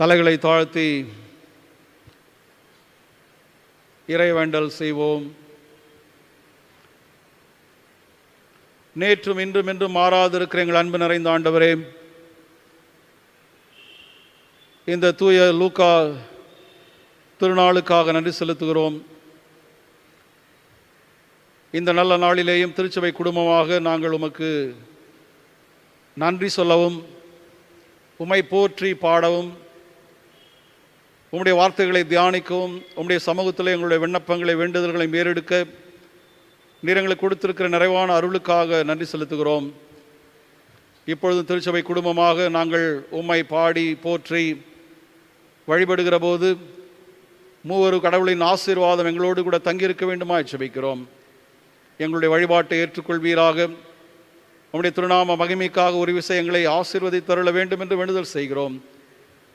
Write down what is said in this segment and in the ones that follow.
தலைகளை தாழ்த்தி இறைவேண்டல் செய்வோம் நேற்றும் இன்றும் என்றும் மாறாதிருக்கிற எங்கள் அன்பு நிறைந்த ஆண்டவரே இந்த தூய லூக்கா திருநாளுக்காக நன்றி செலுத்துகிறோம் இந்த நல்ல நாளிலேயும் திருச்சபை குடும்பமாக நாங்கள் உமக்கு நன்றி சொல்லவும் உமை போற்றி பாடவும் உம்முடைய வார்த்தைகளை தியானிக்கவும் உம்முடைய சமூகத்தில் எங்களுடைய விண்ணப்பங்களை வேண்டுதல்களை மேறெடுக்க நிறங்களுக்கு கொடுத்திருக்கிற நிறைவான அருளுக்காக நன்றி செலுத்துகிறோம் இப்பொழுது திருச்சபை குடும்பமாக நாங்கள் உம்மை பாடி போற்றி வழிபடுகிற போது மூவரு கடவுளின் ஆசீர்வாதம் எங்களோடு கூட தங்கியிருக்க வேண்டுமா செபிக்கிறோம் எங்களுடைய வழிபாட்டை ஏற்றுக்கொள்வீராக உம்முடைய திருநாம மகிமைக்காக ஒரு விஷயங்களை தருள வேண்டும் என்று வேண்டுதல் செய்கிறோம்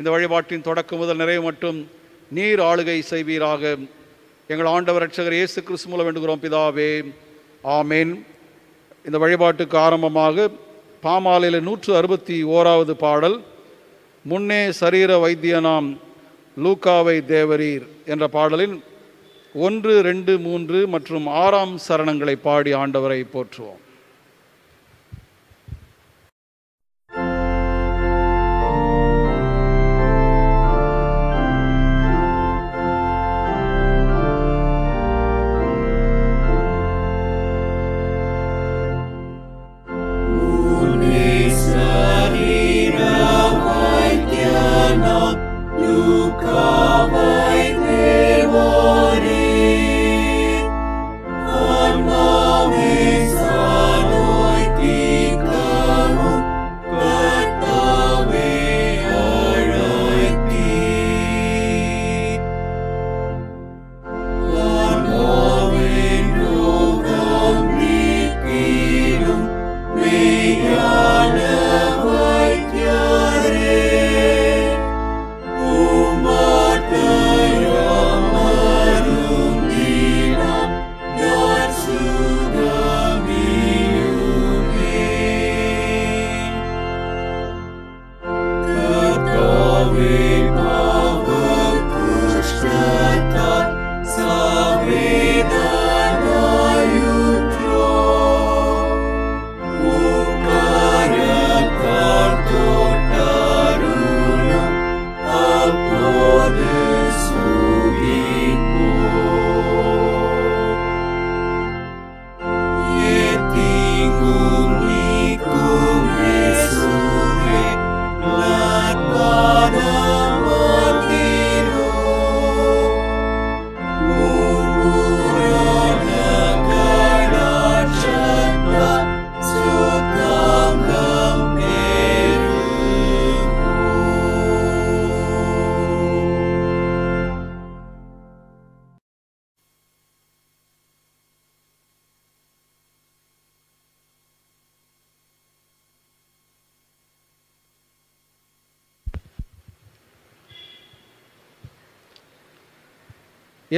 இந்த வழிபாட்டின் தொடக்கம் முதல் நிறைவு மட்டும் நீர் ஆளுகை செய்வீராக எங்கள் ஆண்டவர் ரட்சகர் இயேசு கிறிஸ்து மூலம் வேண்டுகிறோம் பிதாவே ஆமேன் இந்த வழிபாட்டுக்கு ஆரம்பமாக பாமாலையில் நூற்று அறுபத்தி ஓராவது பாடல் முன்னே சரீர வைத்தியனாம் லூக்காவை தேவரீர் என்ற பாடலின் ஒன்று ரெண்டு மூன்று மற்றும் ஆறாம் சரணங்களை பாடி ஆண்டவரை போற்றுவோம்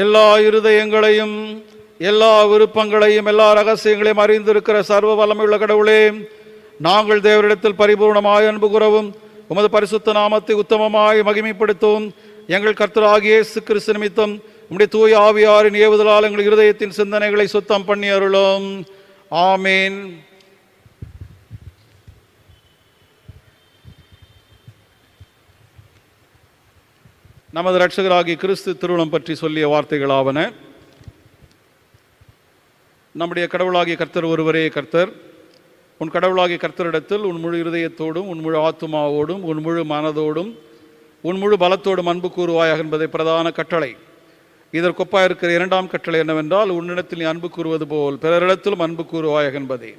எல்லா இருதயங்களையும் எல்லா விருப்பங்களையும் எல்லா ரகசியங்களையும் அறிந்திருக்கிற சர்வ வல்லமையுள்ள கடவுளே நாங்கள் தேவரிடத்தில் பரிபூர்ணமாய் அன்பு கூறவும் உமது பரிசுத்த நாமத்தை உத்தமமாய் மகிமைப்படுத்தும் எங்கள் கர்த்தராகிய இயேசு கிறிஸ்து நிமித்தம் உம்முடைய தூய் ஆவியாரின் ஏவுதலால் எங்கள் இருதயத்தின் சிந்தனைகளை சுத்தம் பண்ணி அருளும் ஆமீன் நமது ரட்சகராகி கிறிஸ்து திருவிழம் பற்றி சொல்லிய வார்த்தைகளாவன நம்முடைய கடவுளாகிய கர்த்தர் ஒருவரே கர்த்தர் உன் கடவுளாகிய கர்த்தரிடத்தில் உன் முழு இருதயத்தோடும் உன் முழு ஆத்துமாவோடும் உன் முழு மனதோடும் உன் முழு பலத்தோடும் அன்பு கூறுவாயாக என்பதை பிரதான கட்டளை இதற்கொப்பாக இருக்கிற இரண்டாம் கட்டளை என்னவென்றால் உன்னிடத்தில் நீ அன்பு கூறுவது போல் பிறரிடத்திலும் அன்பு கூறுவாயாக என்பதே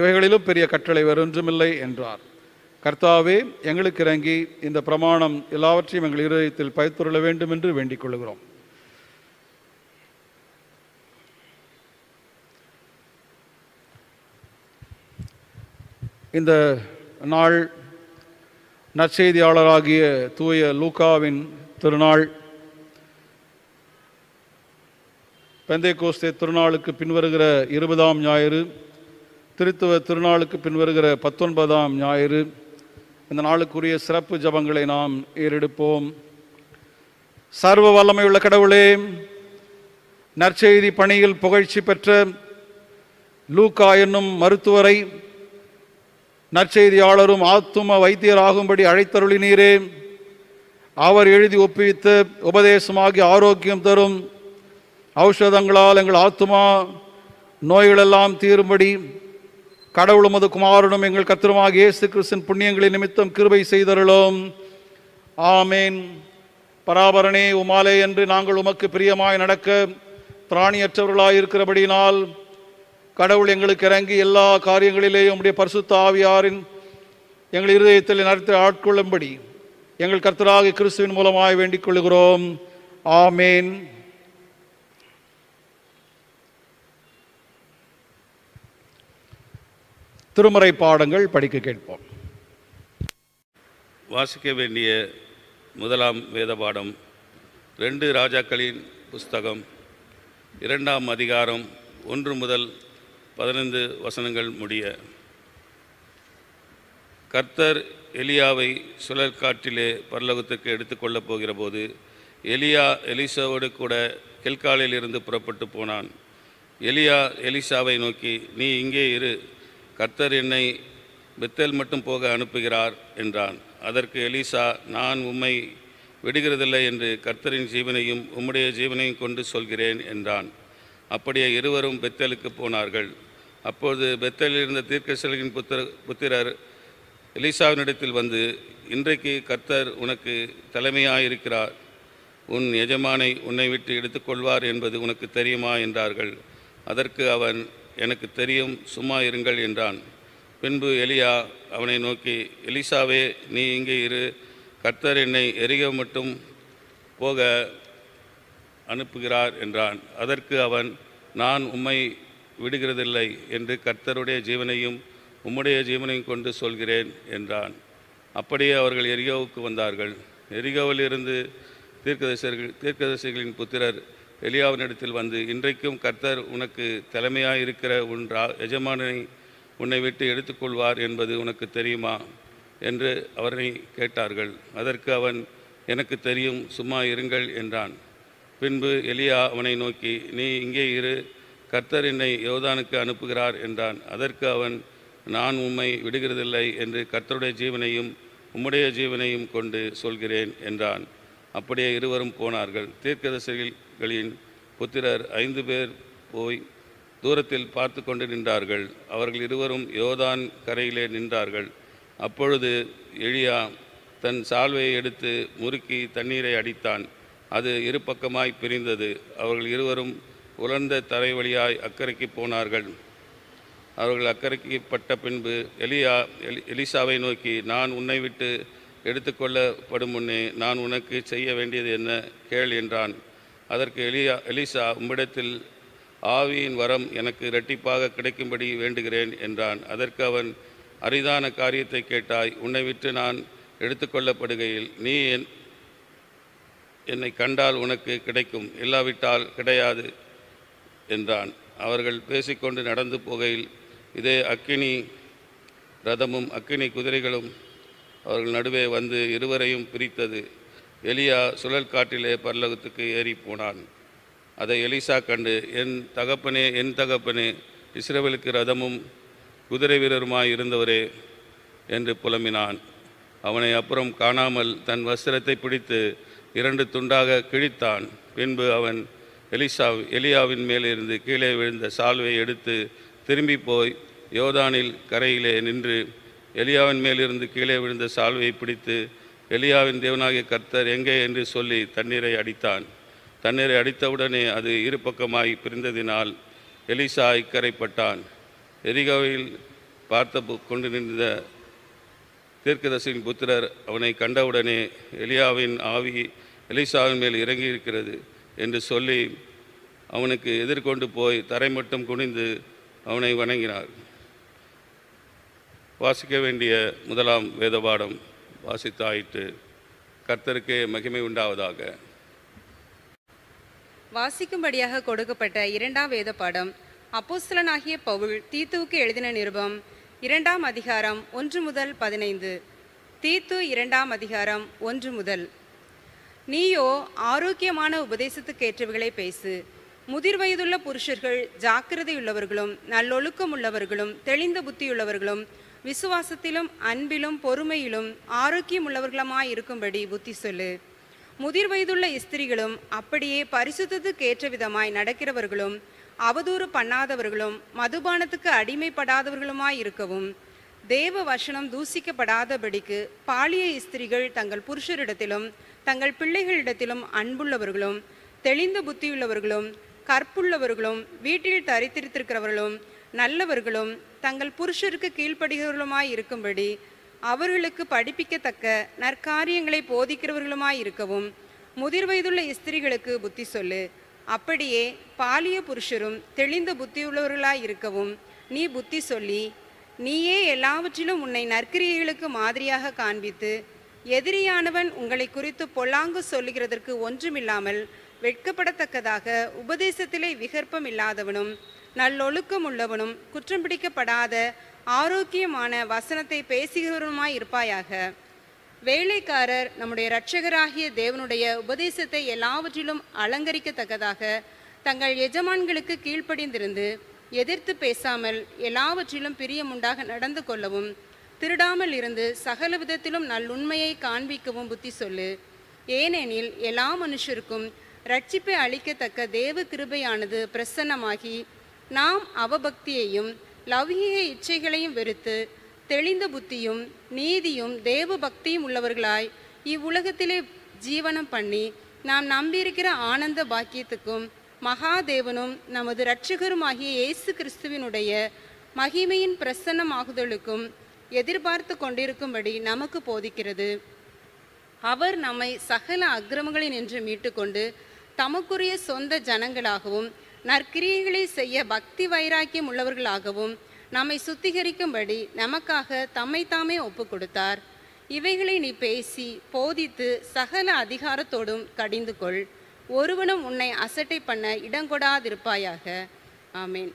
இவைகளிலும் பெரிய கட்டளை வேறொன்றுமில்லை என்றார் கர்த்தாவே எங்களுக்கு இறங்கி இந்த பிரமாணம் எல்லாவற்றையும் எங்கள் இருதயத்தில் பயத்துள்ள வேண்டும் என்று வேண்டிக் கொள்கிறோம் இந்த நாள் நற்செய்தியாளராகிய தூய லூகாவின் திருநாள் பெந்தை கோஸ்தே திருநாளுக்கு பின்வருகிற இருபதாம் ஞாயிறு திருத்துவ திருநாளுக்கு பின்வருகிற பத்தொன்பதாம் ஞாயிறு இந்த நாளுக்குரிய சிறப்பு ஜபங்களை நாம் ஏறெடுப்போம் சர்வ வல்லமையுள்ள கடவுளே நற்செய்தி பணியில் புகழ்ச்சி பெற்ற லூக்கா என்னும் மருத்துவரை நற்செய்தியாளரும் ஆத்தும வைத்தியராகும்படி அழைத்தருளினீரே அவர் எழுதி ஒப்புவித்த உபதேசமாகி ஆரோக்கியம் தரும் ஔஷதங்களால் எங்கள் ஆத்துமா நோய்களெல்லாம் தீரும்படி கடவுளுமது குமாரனும் எங்கள் கத்திரமாக இயேசு கிறிஸ்தின் புண்ணியங்களின் நிமித்தம் கிருபை செய்தருளும் ஆமேன் பராபரணே உமாலே என்று நாங்கள் உமக்கு பிரியமாய் நடக்க திராணியற்றவர்களாயிருக்கிறபடியினால் கடவுள் எங்களுக்கு இறங்கி எல்லா காரியங்களிலேயும் உடைய பரிசுத்த ஆவியாரின் எங்கள் இருதயத்தில் நடத்த ஆட்கொள்ளும்படி எங்கள் கர்த்தராக கிறிஸ்துவின் மூலமாய் வேண்டிக் கொள்கிறோம் ஆமேன் திருமறை பாடங்கள் படிக்க கேட்போம் வாசிக்க வேண்டிய முதலாம் வேத பாடம் ரெண்டு ராஜாக்களின் புஸ்தகம் இரண்டாம் அதிகாரம் ஒன்று முதல் பதினைந்து வசனங்கள் முடிய கர்த்தர் எலியாவை சுழற்காற்றிலே பரலோகத்துக்கு எடுத்துக்கொள்ளப் போகிற போது எலியா எலிசாவோடு கூட கெல்காலில் இருந்து புறப்பட்டு போனான் எலியா எலிசாவை நோக்கி நீ இங்கே இரு கர்த்தர் என்னை பெத்தேல் மட்டும் போக அனுப்புகிறார் என்றான் அதற்கு எலிசா நான் உம்மை விடுகிறதில்லை என்று கர்த்தரின் ஜீவனையும் உம்முடைய ஜீவனையும் கொண்டு சொல்கிறேன் என்றான் அப்படியே இருவரும் பெத்தேலுக்கு போனார்கள் அப்போது பெத்தலில் இருந்த தீர்க்கசலின் புத்திர புத்திரர் எலிசாவினிடத்தில் வந்து இன்றைக்கு கர்த்தர் உனக்கு தலைமையாயிருக்கிறார் உன் எஜமானை உன்னை விட்டு எடுத்துக்கொள்வார் என்பது உனக்கு தெரியுமா என்றார்கள் அதற்கு அவன் எனக்கு தெரியும் சும்மா இருங்கள் என்றான் பின்பு எலியா அவனை நோக்கி எலிசாவே நீ இங்கே இரு கர்த்தர் என்னை எரிக மட்டும் போக அனுப்புகிறார் என்றான் அதற்கு அவன் நான் உம்மை விடுகிறதில்லை என்று கர்த்தருடைய ஜீவனையும் உம்முடைய ஜீவனையும் கொண்டு சொல்கிறேன் என்றான் அப்படியே அவர்கள் எரிகோவுக்கு வந்தார்கள் எரிகோவிலிருந்து தீர்க்கதர்சர்கள் தீர்க்கதரிசிகளின் புத்திரர் எலியாவினிடத்தில் வந்து இன்றைக்கும் கர்த்தர் உனக்கு தலைமையாக இருக்கிற உன் ரா எஜமானனை உன்னை விட்டு எடுத்துக்கொள்வார் என்பது உனக்கு தெரியுமா என்று அவரை கேட்டார்கள் அதற்கு அவன் எனக்கு தெரியும் சும்மா இருங்கள் என்றான் பின்பு எலியா அவனை நோக்கி நீ இங்கே இரு கர்த்தர் என்னை யோதானுக்கு அனுப்புகிறார் என்றான் அதற்கு அவன் நான் உம்மை விடுகிறதில்லை என்று கர்த்தருடைய ஜீவனையும் உம்முடைய ஜீவனையும் கொண்டு சொல்கிறேன் என்றான் அப்படியே இருவரும் போனார்கள் தீர்க்கதசையில் களின் புத்திரர் ஐந்து பேர் போய் தூரத்தில் பார்த்து கொண்டு நின்றார்கள் அவர்கள் இருவரும் யோதான் கரையிலே நின்றார்கள் அப்பொழுது எழியா தன் சால்வையை எடுத்து முறுக்கி தண்ணீரை அடித்தான் அது இரு பக்கமாய் பிரிந்தது அவர்கள் இருவரும் உலர்ந்த தரை வழியாய் அக்கறைக்கு போனார்கள் அவர்கள் அக்கறைக்கு பட்ட பின்பு எலியா எலி எலிசாவை நோக்கி நான் உன்னை விட்டு எடுத்துக்கொள்ளப்படும் முன்னே நான் உனக்கு செய்ய வேண்டியது என்ன கேள் என்றான் அதற்கு எலியா எலிசா உம்மிடத்தில் ஆவியின் வரம் எனக்கு இரட்டிப்பாக கிடைக்கும்படி வேண்டுகிறேன் என்றான் அதற்கு அவன் அரிதான காரியத்தை கேட்டாய் உன்னை விட்டு நான் எடுத்துக்கொள்ளப்படுகையில் நீ என் என்னை கண்டால் உனக்கு கிடைக்கும் இல்லாவிட்டால் கிடையாது என்றான் அவர்கள் பேசிக்கொண்டு நடந்து போகையில் இதே அக்கினி ரதமும் அக்கினி குதிரைகளும் அவர்கள் நடுவே வந்து இருவரையும் பிரித்தது எலியா சுழல் காட்டிலே பல்லகத்துக்கு ஏறி போனான் அதை எலிசா கண்டு என் தகப்பனே என் தகப்பனே இஸ்ரேவேலுக்கு ரதமும் குதிரை வீரருமாய் இருந்தவரே என்று புலம்பினான் அவனை அப்புறம் காணாமல் தன் வஸ்திரத்தை பிடித்து இரண்டு துண்டாக கிழித்தான் பின்பு அவன் எலிசா எலியாவின் மேலிருந்து கீழே விழுந்த சால்வை எடுத்து திரும்பி போய் யோதானில் கரையிலே நின்று எலியாவின் மேலிருந்து கீழே விழுந்த சால்வையை பிடித்து எலியாவின் தேவனாகிய கர்த்தர் எங்கே என்று சொல்லி தண்ணீரை அடித்தான் தண்ணீரை அடித்தவுடனே அது இரு பக்கமாய் பிரிந்ததினால் எலிசா இக்கரைப்பட்டான் எரிகோவில் பார்த்த கொண்டு நின்ற தீர்க்கதர்சின் புத்திரர் அவனை கண்டவுடனே எலியாவின் ஆவி எலிசாவின் மேல் இறங்கி இருக்கிறது என்று சொல்லி அவனுக்கு எதிர்கொண்டு போய் தரை மட்டும் குனிந்து அவனை வணங்கினார் வாசிக்க வேண்டிய முதலாம் வேதபாடம் வாசித்தாயிற்று கர்த்தருக்கு மகிமை உண்டாவதாக வாசிக்கும்படியாக கொடுக்கப்பட்ட இரண்டாம் வேத பாடம் அப்போஸ்தலனாகிய பவுல் தீத்துவுக்கு எழுதின நிருபம் இரண்டாம் அதிகாரம் ஒன்று முதல் பதினைந்து தீத்து இரண்டாம் அதிகாரம் ஒன்று முதல் நீயோ ஆரோக்கியமான உபதேசத்துக்கேற்றவர்களை பேசு முதிர் வயதுள்ள புருஷர்கள் ஜாக்கிரதையுள்ளவர்களும் நல்லொழுக்கம் உள்ளவர்களும் தெளிந்த புத்தியுள்ளவர்களும் விசுவாசத்திலும் அன்பிலும் பொறுமையிலும் ஆரோக்கியமுள்ளவர்களமாய் இருக்கும்படி புத்தி சொல்லு முதிர் வயதுள்ள இஸ்திரிகளும் அப்படியே ஏற்ற விதமாய் நடக்கிறவர்களும் அவதூறு பண்ணாதவர்களும் மதுபானத்துக்கு அடிமைப்படாதவர்களுமாய் இருக்கவும் தேவ வசனம் தூசிக்கப்படாதபடிக்கு பாலிய இஸ்திரிகள் தங்கள் புருஷரிடத்திலும் தங்கள் பிள்ளைகளிடத்திலும் அன்புள்ளவர்களும் தெளிந்த புத்தியுள்ளவர்களும் கற்புள்ளவர்களும் வீட்டில் தரித்திருத்திருக்கிறவர்களும் நல்லவர்களும் தங்கள் புருஷருக்கு கீழ்ப்படுகிறவர்களுமாய் இருக்கும்படி அவர்களுக்கு படிப்பிக்கத்தக்க நற்காரியங்களை போதிக்கிறவர்களுமாய் இருக்கவும் முதிர் வயதுள்ள ஸ்திரீகளுக்கு புத்தி சொல்லு அப்படியே பாலிய புருஷரும் தெளிந்த புத்தியுள்ளவர்களாய் இருக்கவும் நீ புத்தி சொல்லி நீயே எல்லாவற்றிலும் உன்னை நற்கிரியைகளுக்கு மாதிரியாக காண்பித்து எதிரியானவன் உங்களை குறித்து பொல்லாங்கு சொல்லுகிறதற்கு ஒன்றுமில்லாமல் வெட்கப்படத்தக்கதாக உபதேசத்திலே விகற்பம் இல்லாதவனும் நல்லொழுக்கம் உள்ளவனும் குற்றம் பிடிக்கப்படாத ஆரோக்கியமான வசனத்தை பேசுகிறவருமாய் இருப்பாயாக வேலைக்காரர் நம்முடைய இரட்சகராகிய தேவனுடைய உபதேசத்தை எல்லாவற்றிலும் அலங்கரிக்கத்தக்கதாக தங்கள் எஜமான்களுக்கு கீழ்ப்படிந்திருந்து எதிர்த்து பேசாமல் எல்லாவற்றிலும் பிரியமுண்டாக நடந்து கொள்ளவும் திருடாமல் இருந்து சகல விதத்திலும் நல்லுண்மையை காண்பிக்கவும் புத்தி சொல்லு ஏனெனில் எல்லா மனுஷருக்கும் ரட்சிப்பை அளிக்கத்தக்க தேவ கிருபையானது பிரசன்னமாகி நாம் அவபக்தியையும் லௌகிக இச்சைகளையும் வெறுத்து தெளிந்த புத்தியும் நீதியும் தேவ பக்தியும் உள்ளவர்களாய் இவ்வுலகத்திலே ஜீவனம் பண்ணி நாம் நம்பியிருக்கிற ஆனந்த பாக்கியத்துக்கும் மகாதேவனும் நமது இரட்சகருமாகிய இயேசு கிறிஸ்துவினுடைய மகிமையின் பிரசன்னமாகுதலுக்கும் எதிர்பார்த்து கொண்டிருக்கும்படி நமக்கு போதிக்கிறது அவர் நம்மை சகல அக்கிரமங்களில் நின்று மீட்டுக்கொண்டு தமக்குரிய சொந்த ஜனங்களாகவும் நற்கிரியைகளை செய்ய பக்தி வைராக்கியம் உள்ளவர்களாகவும் நம்மை சுத்திகரிக்கும்படி நமக்காக தம்மை தாமே ஒப்பு கொடுத்தார் இவைகளை நீ பேசி போதித்து சகல அதிகாரத்தோடும் கடிந்து கொள் ஒருவனும் உன்னை அசட்டை பண்ண இடங்கொடாதிருப்பாயாக ஆமீன்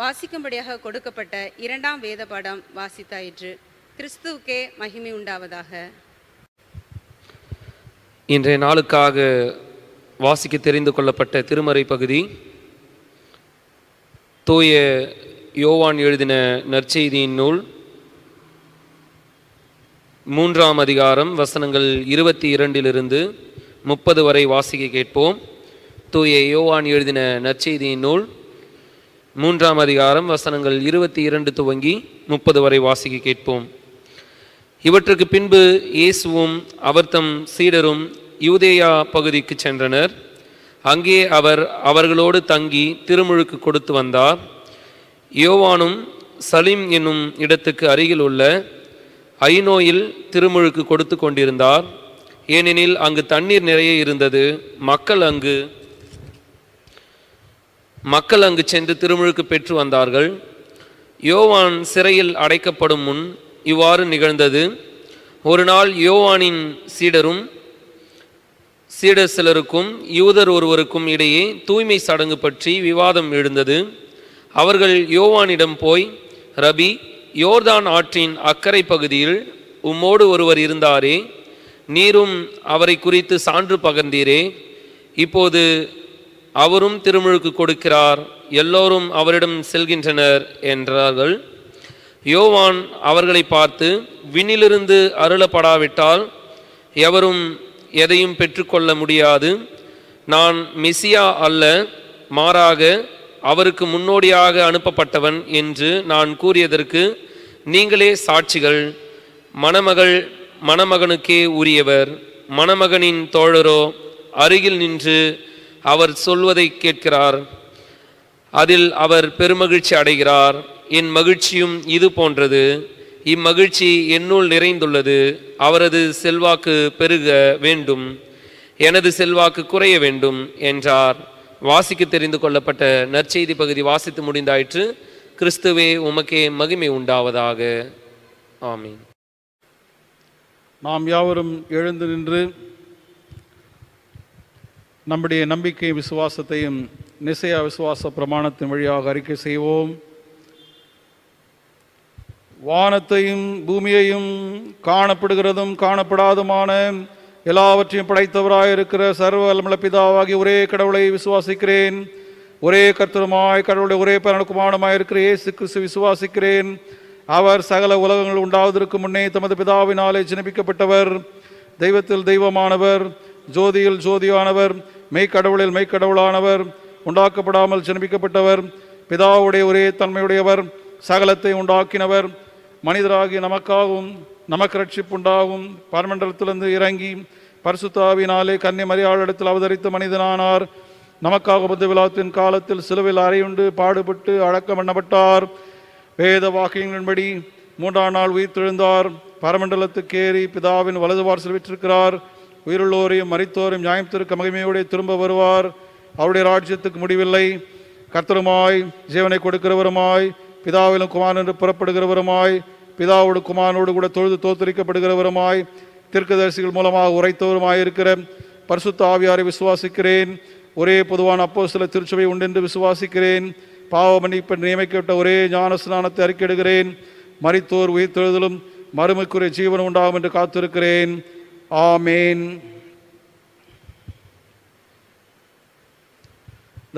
வாசிக்கும்படியாக கொடுக்கப்பட்ட இரண்டாம் வேத பாடம் வாசித்தாயிற்று கிறிஸ்துவுக்கே மகிமை உண்டாவதாக இன்றைய நாளுக்காக வாசிக்க தெரிந்து கொள்ளப்பட்ட திருமறை பகுதி தூய யோவான் எழுதின நற்செய்தியின் நூல் மூன்றாம் அதிகாரம் வசனங்கள் இருபத்தி இரண்டிலிருந்து முப்பது வரை வாசிக்க கேட்போம் தூய யோவான் எழுதின நற்செய்தியின் நூல் மூன்றாம் அதிகாரம் வசனங்கள் இருபத்தி இரண்டு துவங்கி முப்பது வரை வாசிக்க கேட்போம் இவற்றுக்கு பின்பு இயேசுவும் அவர்தம் சீடரும் யூதேயா பகுதிக்கு சென்றனர் அங்கே அவர் அவர்களோடு தங்கி திருமுழுக்கு கொடுத்து வந்தார் யோவானும் சலீம் என்னும் இடத்துக்கு அருகில் உள்ள ஐநோயில் திருமுழுக்கு கொடுத்து கொண்டிருந்தார் ஏனெனில் அங்கு தண்ணீர் நிறைய இருந்தது மக்கள் அங்கு மக்கள் அங்கு சென்று திருமுழுக்கு பெற்று வந்தார்கள் யோவான் சிறையில் அடைக்கப்படும் முன் இவ்வாறு நிகழ்ந்தது ஒரு நாள் யோவானின் சீடரும் சீடர் சிலருக்கும் யூதர் ஒருவருக்கும் இடையே தூய்மை சடங்கு பற்றி விவாதம் எழுந்தது அவர்கள் யோவானிடம் போய் ரபி யோர்தான் ஆற்றின் அக்கறை பகுதியில் உம்மோடு ஒருவர் இருந்தாரே நீரும் அவரை குறித்து சான்று பகர்ந்தீரே இப்போது அவரும் திருமுழுக்கு கொடுக்கிறார் எல்லோரும் அவரிடம் செல்கின்றனர் என்றார்கள் யோவான் அவர்களை பார்த்து விண்ணிலிருந்து அருளப்படாவிட்டால் எவரும் எதையும் பெற்றுக்கொள்ள முடியாது நான் மிசியா அல்ல மாறாக அவருக்கு முன்னோடியாக அனுப்பப்பட்டவன் என்று நான் கூறியதற்கு நீங்களே சாட்சிகள் மணமகள் மணமகனுக்கே உரியவர் மணமகனின் தோழரோ அருகில் நின்று அவர் சொல்வதை கேட்கிறார் அதில் அவர் பெருமகிழ்ச்சி அடைகிறார் என் மகிழ்ச்சியும் இது போன்றது இம்மகிழ்ச்சி என்னுள் நிறைந்துள்ளது அவரது செல்வாக்கு பெருக வேண்டும் எனது செல்வாக்கு குறைய வேண்டும் என்றார் வாசிக்க தெரிந்து கொள்ளப்பட்ட நற்செய்தி பகுதி வாசித்து முடிந்தாயிற்று கிறிஸ்துவே உமக்கே மகிமை உண்டாவதாக ஆமீன் நாம் யாவரும் எழுந்து நின்று நம்முடைய நம்பிக்கை விசுவாசத்தையும் நிசையா விசுவாச பிரமாணத்தின் வழியாக அறிக்கை செய்வோம் வானத்தையும் பூமியையும் காணப்படுகிறதும் காணப்படாதுமான எல்லாவற்றையும் படைத்தவராயிருக்கிற சர்வ வல்லமுள்ள பிதாவாகி ஒரே கடவுளை விசுவாசிக்கிறேன் ஒரே கர்த்தருமாய் கடவுளுடைய ஒரே பரனுக்குமானமாயிருக்கிற இயேசு கிறிஸ்து விசுவாசிக்கிறேன் அவர் சகல உலகங்கள் உண்டாவதற்கு முன்னே தமது பிதாவினாலே ஜனிப்பிக்கப்பட்டவர் தெய்வத்தில் தெய்வமானவர் ஜோதியில் ஜோதியானவர் மெய்க்கடவுளில் மெய்க்கடவுளானவர் உண்டாக்கப்படாமல் ஜனிப்பிக்கப்பட்டவர் பிதாவுடைய ஒரே தன்மையுடையவர் சகலத்தை உண்டாக்கினவர் மனிதராகி நமக்காகவும் நமக்கு ரட்சிப்புண்டாகும் பரமண்டலத்திலிருந்து இறங்கி பரிசுத்தாவினாலே கன்னி மரியாதையிடத்தில் அவதரித்த மனிதனானார் நமக்காக புத்த விழாத்தின் காலத்தில் சிலுவில் அறையுண்டு பாடுபட்டு அடக்கம் பண்ணப்பட்டார் வேத வாக்கியங்களின்படி மூன்றாம் நாள் உயிர் தெழுந்தார் பரமண்டலத்துக்கேறி பிதாவின் வலதுவார் செல்விட்டிருக்கிறார் உயிருள்ளோரையும் மறித்தோரையும் நியாயத்திற்கு மகிமையோடு திரும்ப வருவார் அவருடைய ராஜ்யத்துக்கு முடிவில்லை கர்த்தருமாய் ஜீவனை கொடுக்கிறவருமாய் பிதாவிலும் குமார் என்று புறப்படுகிறவருமாய் பிதாவோடு குமாரனோடு கூட தொழுது தோத்தரிக்கப்படுகிறவருமாய் தீர்க்கதரிசிகள் மூலமாக உரைத்தவருமாயிருக்கிற பரிசுத்த ஆவியாரை விசுவாசிக்கிறேன் ஒரே பொதுவான அப்போ சில திருச்சபை உண்டென்று விசுவாசிக்கிறேன் பாவ மன்னிப்பு நியமிக்கப்பட்ட ஒரே ஞான ஸ்நானத்தை அறிக்கையிடுகிறேன் மறித்தோர் உயிர் தொழுதலும் மறுமைக்குரிய ஜீவனம் உண்டாகும் என்று காத்திருக்கிறேன் ஆமேன்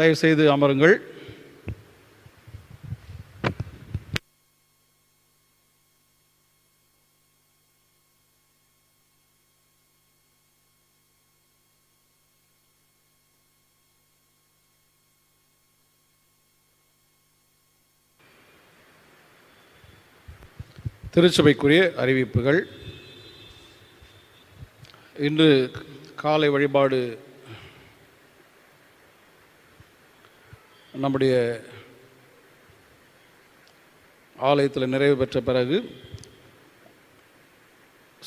தயவுசெய்து அமருங்கள் திருச்சபைக்குரிய அறிவிப்புகள் இன்று காலை வழிபாடு நம்முடைய ஆலயத்தில் நிறைவு பெற்ற பிறகு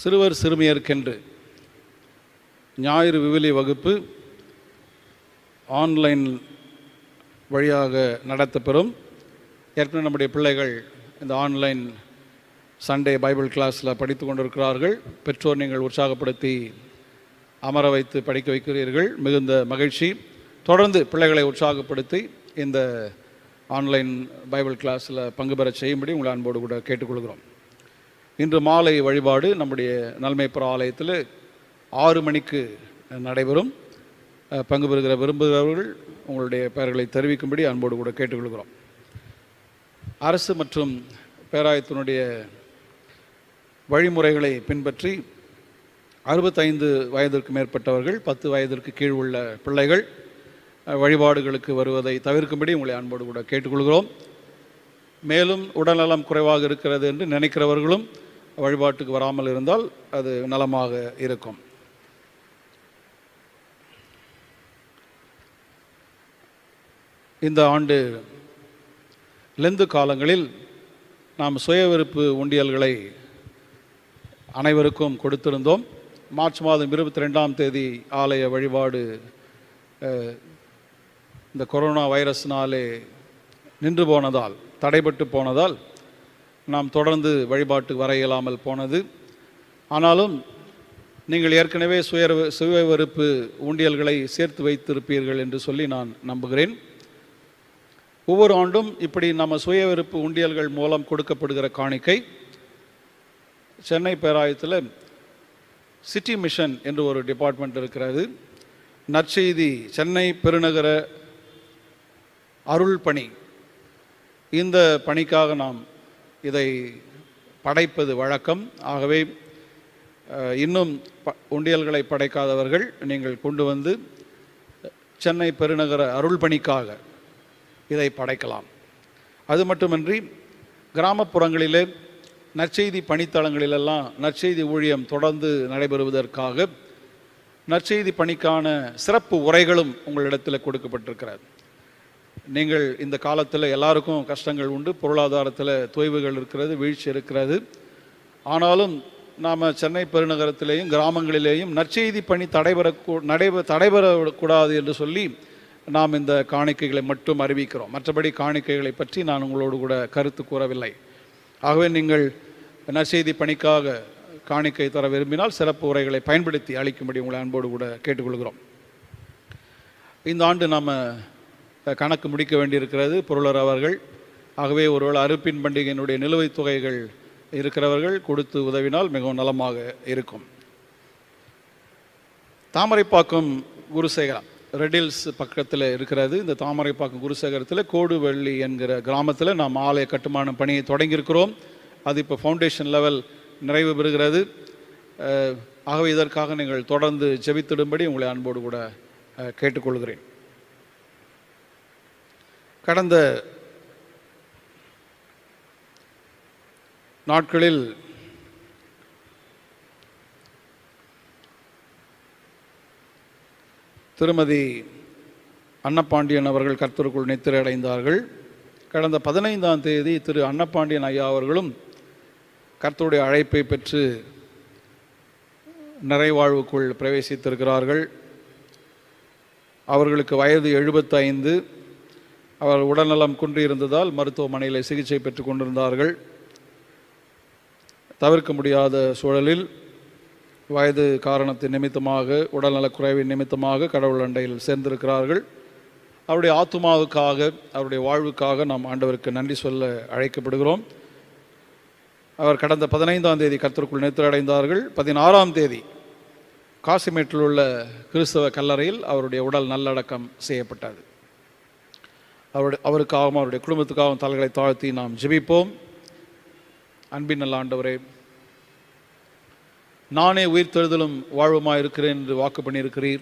சிறுவர் சிறுமியருக்கென்று ஞாயிறு விவிலி வகுப்பு ஆன்லைன் வழியாக நடத்தப்பெறும் ஏற்கனவே நம்முடைய பிள்ளைகள் இந்த ஆன்லைன் சண்டே பைபிள் கிளாஸில் படித்து கொண்டிருக்கிறார்கள் பெற்றோர் நீங்கள் உற்சாகப்படுத்தி அமர வைத்து படிக்க வைக்கிறீர்கள் மிகுந்த மகிழ்ச்சி தொடர்ந்து பிள்ளைகளை உற்சாகப்படுத்தி இந்த ஆன்லைன் பைபிள் கிளாஸில் பங்கு பெற செய்யும்படி உங்களை அன்போடு கூட கேட்டுக்கொள்கிறோம் இன்று மாலை வழிபாடு நம்முடைய நல்மைப்புற ஆலயத்தில் ஆறு மணிக்கு நடைபெறும் பங்கு பெறுகிற விரும்புகிறவர்கள் உங்களுடைய பெயர்களை தெரிவிக்கும்படி அன்போடு கூட கேட்டுக்கொள்கிறோம் அரசு மற்றும் பேராயத்தினுடைய வழிமுறைகளை பின்பற்றி அறுபத்தைந்து வயதிற்கு மேற்பட்டவர்கள் பத்து வயதிற்கு கீழ் உள்ள பிள்ளைகள் வழிபாடுகளுக்கு வருவதை தவிர்க்கும்படி உங்களை அன்போடு கூட கேட்டுக்கொள்கிறோம் மேலும் உடல்நலம் குறைவாக இருக்கிறது என்று நினைக்கிறவர்களும் வழிபாட்டுக்கு வராமல் இருந்தால் அது நலமாக இருக்கும் இந்த ஆண்டு லெந்து காலங்களில் நாம் விருப்பு உண்டியல்களை அனைவருக்கும் கொடுத்திருந்தோம் மார்ச் மாதம் இருபத்தி ரெண்டாம் தேதி ஆலய வழிபாடு இந்த கொரோனா வைரஸ்னாலே நின்று போனதால் தடைபட்டு போனதால் நாம் தொடர்ந்து வழிபாட்டு வர இயலாமல் போனது ஆனாலும் நீங்கள் ஏற்கனவே சுயர் சுயவருப்பு உண்டியல்களை சேர்த்து வைத்திருப்பீர்கள் என்று சொல்லி நான் நம்புகிறேன் ஒவ்வொரு ஆண்டும் இப்படி நம்ம சுயவருப்பு உண்டியல்கள் மூலம் கொடுக்கப்படுகிற காணிக்கை சென்னை பேராயத்தில் சிட்டி மிஷன் என்று ஒரு டிபார்ட்மெண்ட் இருக்கிறது நற்செய்தி சென்னை பெருநகர அருள் பணி இந்த பணிக்காக நாம் இதை படைப்பது வழக்கம் ஆகவே இன்னும் ப உண்டியல்களை படைக்காதவர்கள் நீங்கள் கொண்டு வந்து சென்னை பெருநகர அருள் பணிக்காக இதை படைக்கலாம் அது மட்டுமின்றி கிராமப்புறங்களிலே நற்செய்தி பணித்தளங்களிலெல்லாம் நற்செய்தி ஊழியம் தொடர்ந்து நடைபெறுவதற்காக நற்செய்தி பணிக்கான சிறப்பு உரைகளும் உங்களிடத்தில் கொடுக்கப்பட்டிருக்கிறது நீங்கள் இந்த காலத்தில் எல்லாருக்கும் கஷ்டங்கள் உண்டு பொருளாதாரத்தில் தொய்வுகள் இருக்கிறது வீழ்ச்சி இருக்கிறது ஆனாலும் நாம் சென்னை பெருநகரத்திலேயும் கிராமங்களிலேயும் நற்செய்தி பணி தடைபெறக்கூ நடைபெ தடைபெறக்கூடாது என்று சொல்லி நாம் இந்த காணிக்கைகளை மட்டும் அறிவிக்கிறோம் மற்றபடி காணிக்கைகளை பற்றி நான் உங்களோடு கூட கருத்து கூறவில்லை ஆகவே நீங்கள் நற்செய்தி பணிக்காக காணிக்கை தர விரும்பினால் சிறப்பு உரைகளை பயன்படுத்தி அளிக்கும்படி உங்களை அன்போடு கூட கேட்டுக்கொள்கிறோம் இந்த ஆண்டு நாம் கணக்கு முடிக்க வேண்டியிருக்கிறது பொருளர் அவர்கள் ஆகவே ஒருவேளை அறுப்பின் பண்டிகையினுடைய நிலுவைத் தொகைகள் இருக்கிறவர்கள் கொடுத்து உதவினால் மிகவும் நலமாக இருக்கும் தாமரைப்பாக்கம் குருசேகரம் ரெடில்ஸ் பக்கத்தில் இருக்கிறது இந்த தாமரைப்பாக்கம் குருசேகரத்தில் கோடுவள்ளி என்கிற கிராமத்தில் நாம் ஆலய கட்டுமான பணியை தொடங்கியிருக்கிறோம் அது இப்போ ஃபவுண்டேஷன் லெவல் நிறைவு பெறுகிறது ஆகவே இதற்காக நீங்கள் தொடர்ந்து ஜெபித்திடும்படி உங்களை அன்போடு கூட கேட்டுக்கொள்கிறேன் கடந்த நாட்களில் திருமதி அன்னப்பாண்டியன் அவர்கள் கர்த்தருக்குள் நித்திரையடைந்தார்கள் கடந்த பதினைந்தாம் தேதி திரு அன்னப்பாண்டியன் ஐயா அவர்களும் கர்த்தருடைய அழைப்பை பெற்று நிறைவாழ்வுக்குள் பிரவேசித்திருக்கிறார்கள் அவர்களுக்கு வயது எழுபத்தைந்து அவர் உடல்நலம் குன்றியிருந்ததால் மருத்துவமனையில் சிகிச்சை பெற்று கொண்டிருந்தார்கள் தவிர்க்க முடியாத சூழலில் வயது காரணத்தின் நிமித்தமாக உடல்நலக்குறைவின் நிமித்தமாக கடவுள் அண்டையில் சேர்ந்திருக்கிறார்கள் அவருடைய ஆத்மாவுக்காக அவருடைய வாழ்வுக்காக நாம் ஆண்டவருக்கு நன்றி சொல்ல அழைக்கப்படுகிறோம் அவர் கடந்த பதினைந்தாம் தேதி கர்த்தருக்குள் நிறுத்தடைந்தார்கள் பதினாறாம் தேதி காசிமேட்டில் உள்ள கிறிஸ்தவ கல்லறையில் அவருடைய உடல் நல்லடக்கம் செய்யப்பட்டது அவருடைய அவருக்காகவும் அவருடைய குடும்பத்துக்காகவும் தலைகளை தாழ்த்தி நாம் ஜெபிப்போம் அன்பின் நல்ல ஆண்டவரே நானே உயிர் தெழுதலும் வாழ்வுமாக இருக்கிறேன் என்று வாக்கு பண்ணியிருக்கிறீர்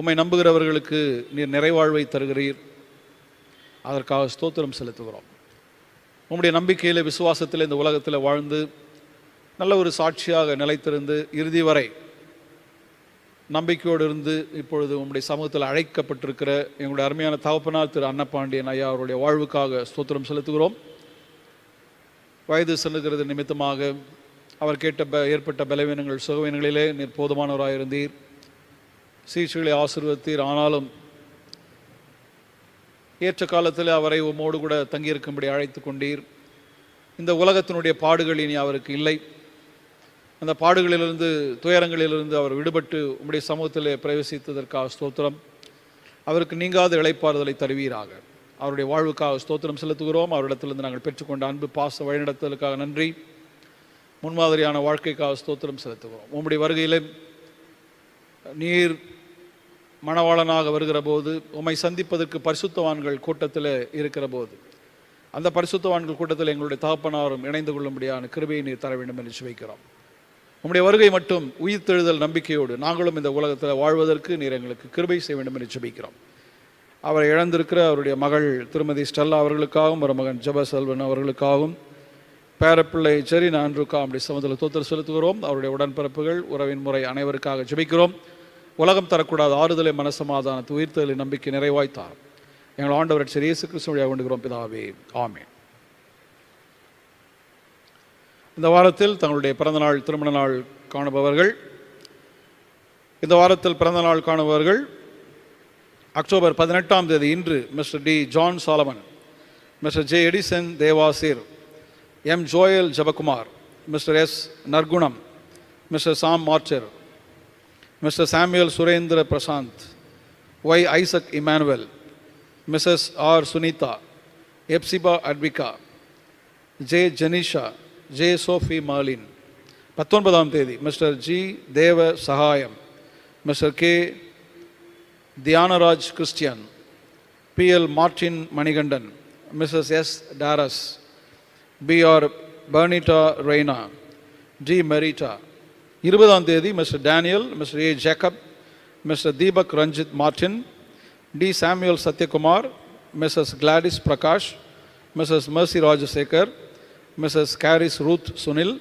உம்மை நம்புகிறவர்களுக்கு நீர் நிறைவாழ்வை தருகிறீர் அதற்காக ஸ்தோத்திரம் செலுத்துகிறோம் உம்முடைய நம்பிக்கையில் விசுவாசத்தில் இந்த உலகத்தில் வாழ்ந்து நல்ல ஒரு சாட்சியாக நிலைத்திருந்து இறுதி வரை நம்பிக்கையோடு இருந்து இப்பொழுது உங்களுடைய சமூகத்தில் அழைக்கப்பட்டிருக்கிற எங்களுடைய அருமையான தகப்பனார் திரு அன்னப்பாண்டியன் ஐயா அவருடைய வாழ்வுக்காக ஸ்தோத்திரம் செலுத்துகிறோம் வயது செலுகிறது நிமித்தமாக அவர் கேட்ட ப ஏற்பட்ட பலவீனங்கள் சுகவீனங்களிலே நீர் போதுமானவராக இருந்தீர் சிகிச்சைகளை ஆசிர்வத்தீர் ஆனாலும் ஏற்ற காலத்தில் அவரை உம்மோடு கூட தங்கியிருக்கும்படி அழைத்து கொண்டீர் இந்த உலகத்தினுடைய பாடுகள் இனி அவருக்கு இல்லை அந்த பாடுகளிலிருந்து துயரங்களிலிருந்து அவர் விடுபட்டு உம்முடைய சமூகத்திலே பிரவேசித்ததற்காக ஸ்தோத்திரம் அவருக்கு நீங்காத இழைப்பாறுதலை தருவீராக அவருடைய வாழ்வுக்காக ஸ்தோத்திரம் செலுத்துகிறோம் அவரிடத்திலிருந்து நாங்கள் பெற்றுக்கொண்ட அன்பு பாச வழிநடத்தலுக்காக நன்றி முன்மாதிரியான வாழ்க்கைக்காக ஸ்தோத்திரம் செலுத்துகிறோம் உம்முடைய வருகையில் நீர் மணவாளனாக வருகிற போது உம்மை சந்திப்பதற்கு பரிசுத்தவான்கள் கூட்டத்தில் இருக்கிற போது அந்த பரிசுத்தவான்கள் கூட்டத்தில் எங்களுடைய தாப்பனாரும் இணைந்து கொள்ளும்படியான கிருபையை நீர் தர வேண்டும் என்று சுவைக்கிறோம் உம்முடைய வருகை மட்டும் உயிர் தெழுதல் நம்பிக்கையோடு நாங்களும் இந்த உலகத்தில் வாழ்வதற்கு நீர் எங்களுக்கு கிருபை செய்ய வேண்டும் என்று சுபிக்கிறோம் அவரை இழந்திருக்கிற அவருடைய மகள் திருமதி ஸ்டெல்லா அவர்களுக்காகவும் ஒரு மகன் செல்வன் அவர்களுக்காகவும் பேரப்பிள்ளை சரி நான் இருக்கா அப்படி சமத்தில் தோத்தர் செலுத்துகிறோம் அவருடைய உடன்பிறப்புகள் உறவின் முறை அனைவருக்காக ஜெபிக்கிறோம் உலகம் தரக்கூடாத ஆறுதலை மனசமாதானத்து உயிர்த்தலை நம்பிக்கை நிறைவாய்த்தார் எங்கள் ஆண்டவர் சரி இயேசு கிறிஸ்துவையாக கொண்டுகிறோம் பிதாவே ஆமே இந்த வாரத்தில் தங்களுடைய பிறந்தநாள் திருமண நாள் காணுபவர்கள் இந்த வாரத்தில் பிறந்த நாள் காணுபவர்கள் அக்டோபர் பதினெட்டாம் தேதி இன்று Mr D John Solomon Mr J Edison Devaseer M. Joel Jabakumar, Mr. S. Nargunam, Mr. Sam Marcher, Mr. Samuel Surendra Prasant, Y. Isaac Emmanuel, Mrs. R. Sunita, Epsiba Advika, J. Janisha, J. Sophie Marlin, Tedi, Mr. G. Deva Sahayam, Mr. K. Diana Raj Christian, P. L. Martin Manigandan, Mrs. S. Daras, P R Bernita Raina D Merita இருபதாம் தேதி Mr Daniel Mr A Jacob Mr Deepak Ranjith Martin D Samuel Sathyakumar Mrs Gladys Prakash Mrs Mercy Rajasekar Mrs Charis Ruth Sunil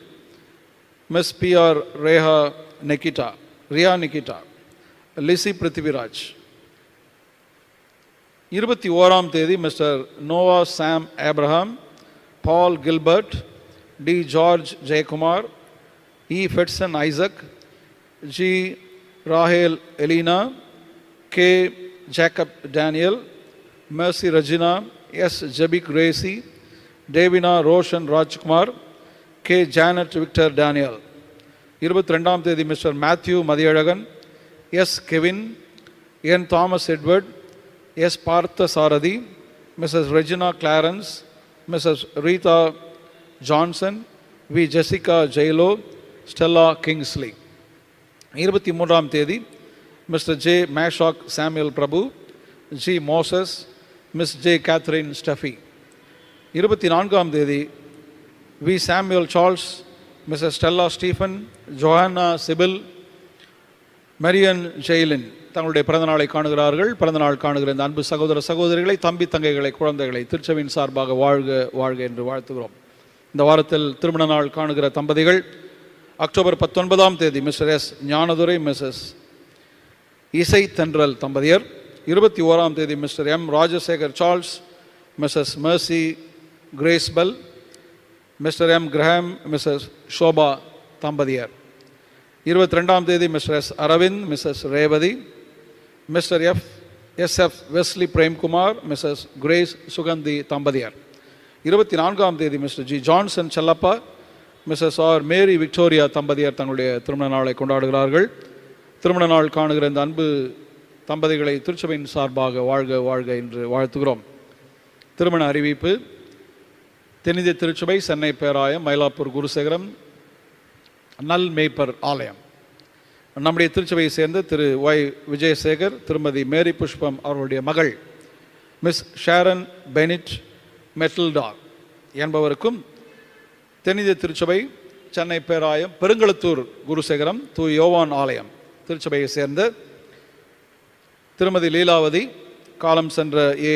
Miss P R Reha Nikita Riya Nikita Lizzie Prithviraj இருபத்தி ஓராம் தேதி Mr Noah Sam Abraham Paul Gilbert, D. George J. Kumar, E. Fedson Isaac, G. Rahel Elena, K. Jacob Daniel, Mercy Regina, S. Jabik Gracie, Devina Roshan Rajkumar, K. Janet Victor Daniel. இருபத்தி ரெண்டாம் தேதி Mr Matthew Mathiyazhagan S Kevin N Thomas Edward S Parthasarathy Mrs Mrs. Rita Johnson V Jessica Jaylo Stella Kingsley இருபத்தி மூன்றாம் தேதி Mr J Meshach Samuel Prabhu G Moses Miss J Catherine Steffi இருபத்தி நான்காம் தேதி V Samuel Charles Mrs Stella Stephen Johanna Sybil Marian Jaylin தங்களுடைய பிறந்தநாளை காணுகிறார்கள் பிறந்தநாள் காணுகிற இந்த அன்பு சகோதர சகோதரிகளை தம்பி தங்கைகளை குழந்தைகளை திருச்சவின் சார்பாக வாழ்க வாழ்க என்று வாழ்த்துகிறோம் இந்த வாரத்தில் திருமண நாள் காணுகிற தம்பதிகள் அக்டோபர் பத்தொன்பதாம் தேதி மிஸ்டர் எஸ் ஞானதுரை மிஸ்எஸ் இசை தென்றல் தம்பதியர் இருபத்தி ஓராம் தேதி Mr M Rajasekar Charles Mrs Mercy Gracebell Mr M Graham Mrs Shobha தம்பதியர் இருபத்தி ரெண்டாம் தேதி Mr S Aravind Mrs Revathi Mr F S F Wesley Premkumar Mrs Grace Suganthi தம்பதியார் இருபத்தி நான்காம் தேதி Mr G Johnson Chellappa Mrs R Mary Victoria தம்பதியார் தங்களுடைய திருமண நாளை கொண்டாடுகிறார்கள் திருமண நாள் காணுகிற இந்த அன்பு தம்பதிகளை திருச்சபையின் சார்பாக வாழ்க வாழ்க என்று வாழ்த்துகிறோம் திருமண அறிவிப்பு தென்னிந்திய திருச்சபை சென்னை பேராயம் மயிலாப்பூர் குருசேகரம் நல் மேய்ப்பர் ஆலயம் நம்முடைய திருச்சபையை சேர்ந்த திரு ஒய் விஜயசேகர் திருமதி மேரி புஷ்பம் அவர்களுடைய மகள் மிஸ் ஷேரன் பெனிட் மெட்டல்டாக் என்பவருக்கும் தென்னிந்திய திருச்சபை சென்னை பேராயம் பெருங்களத்தூர் குருசேகரம் தூ யோவான் ஆலயம் திருச்சபையை சேர்ந்த திருமதி லீலாவதி காலம் சென்ற ஏ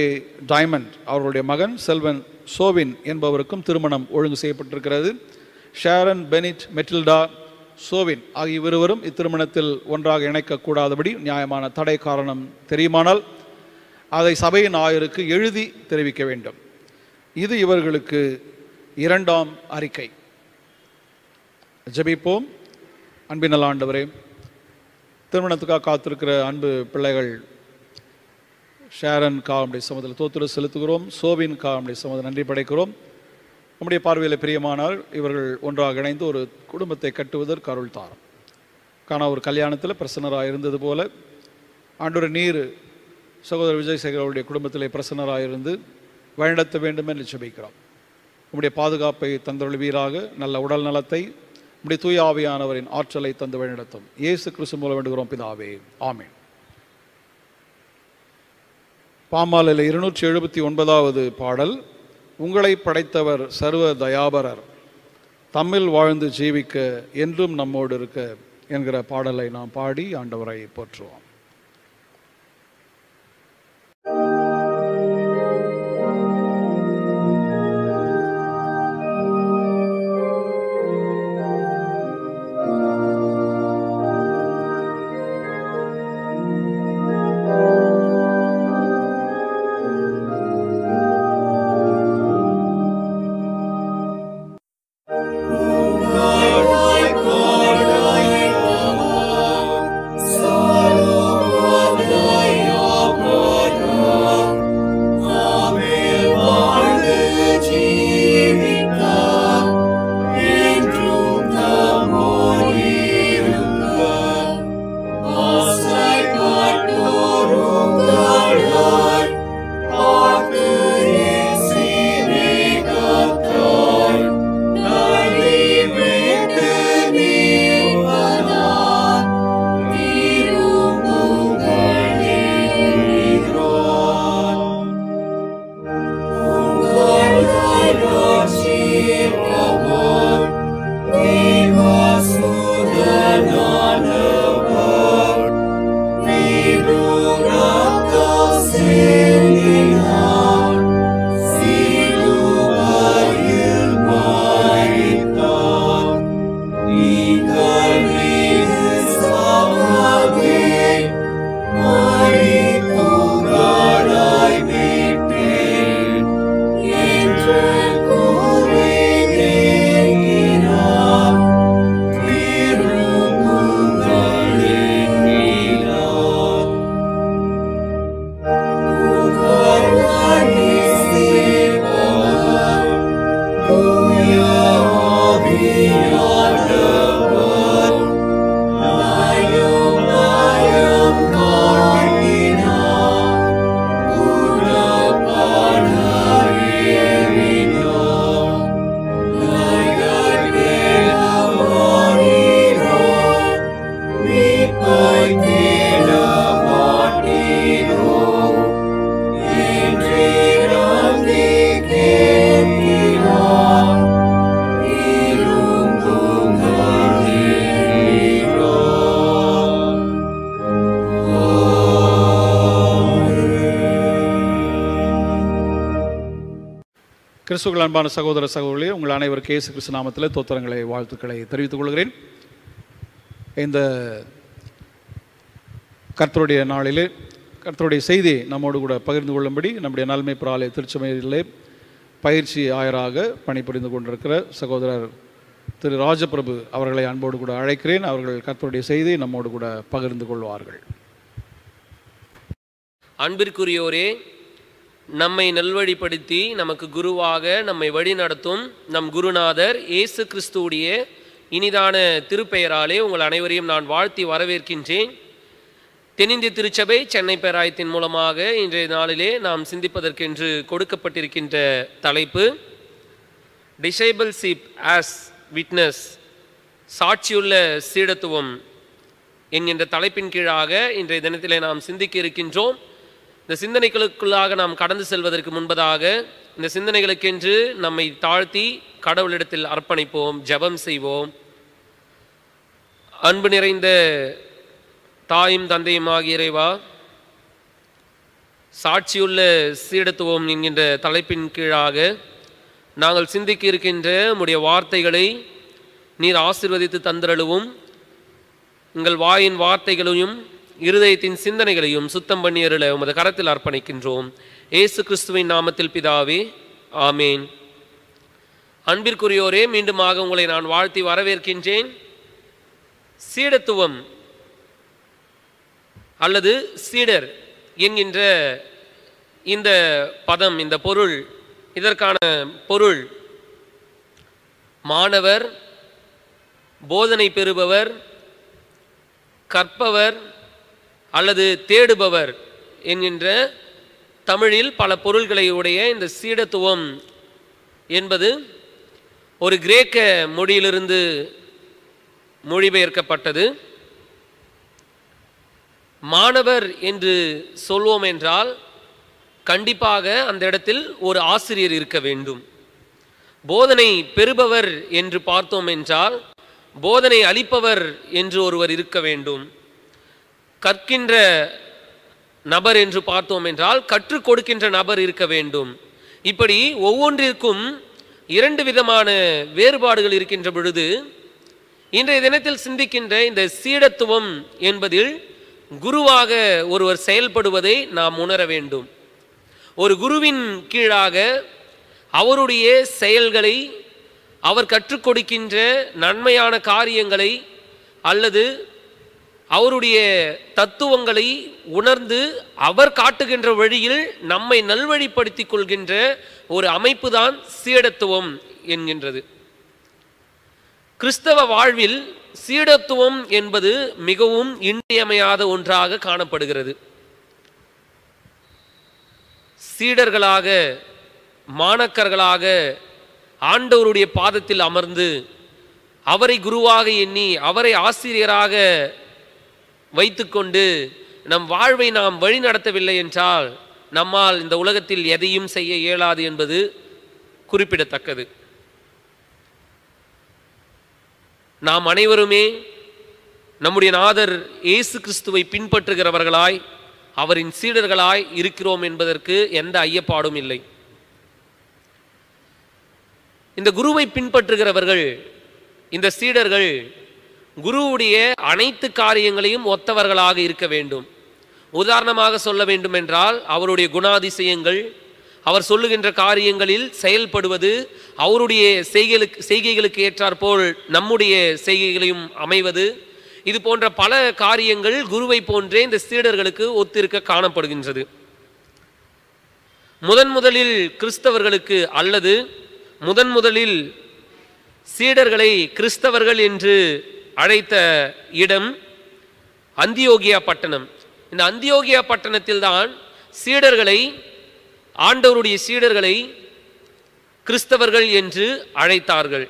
டைமண்ட் அவர்களுடைய மகன் செல்வன் சோவின் என்பவருக்கும் திருமணம் ஒழுங்கு செய்யப்பட்டிருக்கிறது ஷேரன் பெனிட் மெட்டில்டா சோவின் ஆகிய இருவரும் இத்திருமணத்தில் ஒன்றாக இணைக்கக்கூடாதபடி நியாயமான தடை காரணம் தெரியுமானால் அதை சபையின் ஆயருக்கு எழுதி தெரிவிக்க வேண்டும் இது இவர்களுக்கு இரண்டாம் அறிக்கை ஜபிப்போம் அன்பின் ஆண்டவரே திருமணத்துக்காக காத்திருக்கிற அன்பு பிள்ளைகள் ஷேரன் காவனுடைய சமதில் தோத்துரு செலுத்துகிறோம் சோவின் காவனுடைய சமதில் நன்றி படைக்கிறோம் நம்முடைய பார்வையில் பிரியமானால் இவர்கள் ஒன்றாக இணைந்து ஒரு குடும்பத்தை கட்டுவதற்கு அருள் தாரம் காணா ஒரு கல்யாணத்தில் பிரசனராக இருந்தது போல ஆண்டொரு நீர் சகோதரர் விஜயசேகர் அவருடைய குடும்பத்திலே பிரசனராக இருந்து வழிநடத்த வேண்டும் என்று செபிக்கிறோம் நம்முடைய பாதுகாப்பை வீராக நல்ல உடல் நலத்தை நம்முடைய தூய ஆவியானவரின் ஆற்றலை தந்து வழிநடத்தும் இயேசு கிறிஸ்து மூலம் வேண்டுகிறோம் பிதாவே ஆமேன் பாமாலில் இருநூற்றி எழுபத்தி ஒன்பதாவது பாடல் உங்களை படைத்தவர் சர்வ தயாபரர் தமிழ் வாழ்ந்து ஜீவிக்க என்றும் நம்மோடு இருக்க என்கிற பாடலை நாம் பாடி ஆண்டவரை போற்றுவோம் கிறிஸ்துக்கள் அன்பான சகோதர சகோதரி உங்கள் அனைவர் கேசு கிறிஸ்து நாமத்தில் தோத்திரங்களை வாழ்த்துக்களை தெரிவித்துக் கொள்கிறேன் இந்த கர்த்தருடைய நாளிலே கர்த்தருடைய செய்தி நம்மோடு கூட பகிர்ந்து கொள்ளும்படி நம்முடைய நல்மை பிராலய திருச்சமையிலே பயிற்சி ஆயராக பணிபுரிந்து கொண்டிருக்கிற சகோதரர் திரு ராஜபிரபு அவர்களை அன்போடு கூட அழைக்கிறேன் அவர்கள் கர்த்தருடைய செய்தியை நம்மோடு கூட பகிர்ந்து கொள்வார்கள் அன்பிற்குரியோரே நம்மை நல்வழிப்படுத்தி நமக்கு குருவாக நம்மை வழிநடத்தும் நம் குருநாதர் இயேசு கிறிஸ்துவுடைய இனிதான திருப்பெயராலே உங்கள் அனைவரையும் நான் வாழ்த்தி வரவேற்கின்றேன் தென்னிந்திய திருச்சபை சென்னை பேராயத்தின் மூலமாக இன்றைய நாளிலே நாம் சிந்திப்பதற்கென்று கொடுக்கப்பட்டிருக்கின்ற தலைப்பு சிப் ஆஸ் விட்னஸ் சாட்சியுள்ள சீடத்துவம் என்கின்ற தலைப்பின் கீழாக இன்றைய தினத்திலே நாம் சிந்திக்க இருக்கின்றோம் இந்த சிந்தனைகளுக்குள்ளாக நாம் கடந்து செல்வதற்கு முன்பதாக இந்த சிந்தனைகளுக்கென்று நம்மை தாழ்த்தி கடவுளிடத்தில் அர்ப்பணிப்போம் ஜபம் செய்வோம் அன்பு நிறைந்த தாயும் தந்தையும் ஆகிய இறைவா சாட்சியுள்ள சீடத்துவம் என்கின்ற தலைப்பின் கீழாக நாங்கள் சிந்திக்க இருக்கின்ற உடைய வார்த்தைகளை நீர் ஆசிர்வதித்து தந்திரழுவும் எங்கள் வாயின் வார்த்தைகளையும் இருதயத்தின் சிந்தனைகளையும் சுத்தம் பண்ணியருள உமது கரத்தில் அர்ப்பணிக்கின்றோம் ஏசு கிறிஸ்துவின் நாமத்தில் பிதாவே ஆமேன் அன்பிற்குரியோரே மீண்டுமாக உங்களை நான் வாழ்த்தி வரவேற்கின்றேன் சீடத்துவம் அல்லது சீடர் என்கின்ற இந்த பதம் இந்த பொருள் இதற்கான பொருள் மாணவர் போதனை பெறுபவர் கற்பவர் அல்லது தேடுபவர் என்கின்ற தமிழில் பல பொருள்களை உடைய இந்த சீடத்துவம் என்பது ஒரு கிரேக்க மொழியிலிருந்து மொழிபெயர்க்கப்பட்டது மாணவர் என்று சொல்வோம் என்றால் கண்டிப்பாக அந்த இடத்தில் ஒரு ஆசிரியர் இருக்க வேண்டும் போதனை பெறுபவர் என்று பார்த்தோம் என்றால் போதனை அளிப்பவர் என்று ஒருவர் இருக்க வேண்டும் கற்கின்ற நபர் என்று பார்த்தோம் என்றால் கற்றுக் கொடுக்கின்ற நபர் இருக்க வேண்டும் இப்படி ஒவ்வொன்றிற்கும் இரண்டு விதமான வேறுபாடுகள் இருக்கின்ற பொழுது இன்றைய தினத்தில் சிந்திக்கின்ற இந்த சீடத்துவம் என்பதில் குருவாக ஒருவர் செயல்படுவதை நாம் உணர வேண்டும் ஒரு குருவின் கீழாக அவருடைய செயல்களை அவர் கற்றுக் கொடுக்கின்ற நன்மையான காரியங்களை அல்லது அவருடைய தத்துவங்களை உணர்ந்து அவர் காட்டுகின்ற வழியில் நம்மை நல்வழிப்படுத்திக் கொள்கின்ற ஒரு அமைப்பு தான் சீடத்துவம் என்கின்றது கிறிஸ்தவ வாழ்வில் சீடத்துவம் என்பது மிகவும் இன்றியமையாத ஒன்றாக காணப்படுகிறது சீடர்களாக மாணக்கர்களாக ஆண்டவருடைய பாதத்தில் அமர்ந்து அவரை குருவாக எண்ணி அவரை ஆசிரியராக வைத்துக்கொண்டு நம் வாழ்வை நாம் வழி நடத்தவில்லை என்றால் நம்மால் இந்த உலகத்தில் எதையும் செய்ய இயலாது என்பது குறிப்பிடத்தக்கது நாம் அனைவருமே நம்முடைய நாதர் இயேசு கிறிஸ்துவை பின்பற்றுகிறவர்களாய் அவரின் சீடர்களாய் இருக்கிறோம் என்பதற்கு எந்த ஐயப்பாடும் இல்லை இந்த குருவை பின்பற்றுகிறவர்கள் இந்த சீடர்கள் குருவுடைய அனைத்து காரியங்களையும் ஒத்தவர்களாக இருக்க வேண்டும் உதாரணமாக சொல்ல வேண்டும் என்றால் அவருடைய குணாதிசயங்கள் அவர் சொல்லுகின்ற காரியங்களில் செயல்படுவது அவருடைய செய்கைகளுக்கு செய்கைகளுக்கு ஏற்றாற்போல் நம்முடைய செய்கைகளையும் அமைவது இது போன்ற பல காரியங்கள் குருவை போன்றே இந்த சீடர்களுக்கு ஒத்திருக்க காணப்படுகின்றது முதன் முதலில் கிறிஸ்தவர்களுக்கு அல்லது முதன் முதலில் சீடர்களை கிறிஸ்தவர்கள் என்று அழைத்த இடம் அந்தியோகியா பட்டணம் இந்த அந்தியோகியா பட்டணத்தில் தான் சீடர்களை ஆண்டவருடைய சீடர்களை கிறிஸ்தவர்கள் என்று அழைத்தார்கள்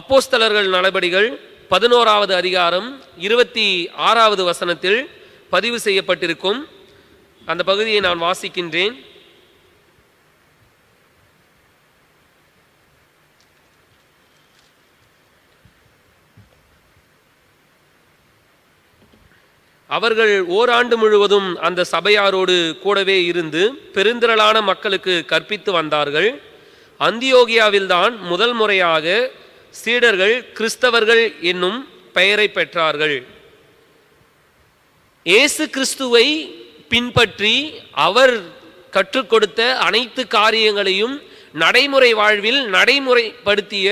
அப்போஸ்தலர்கள் நடபடிகள் பதினோராவது அதிகாரம் இருபத்தி ஆறாவது வசனத்தில் பதிவு செய்யப்பட்டிருக்கும் அந்த பகுதியை நான் வாசிக்கின்றேன் அவர்கள் ஓராண்டு முழுவதும் அந்த சபையாரோடு கூடவே இருந்து பெருந்திரளான மக்களுக்கு கற்பித்து வந்தார்கள் அந்தியோகியாவில்தான் முதல் முறையாக சீடர்கள் கிறிஸ்தவர்கள் என்னும் பெயரை பெற்றார்கள் இயேசு கிறிஸ்துவை பின்பற்றி அவர் கற்றுக் கொடுத்த அனைத்து காரியங்களையும் நடைமுறை வாழ்வில் நடைமுறைப்படுத்திய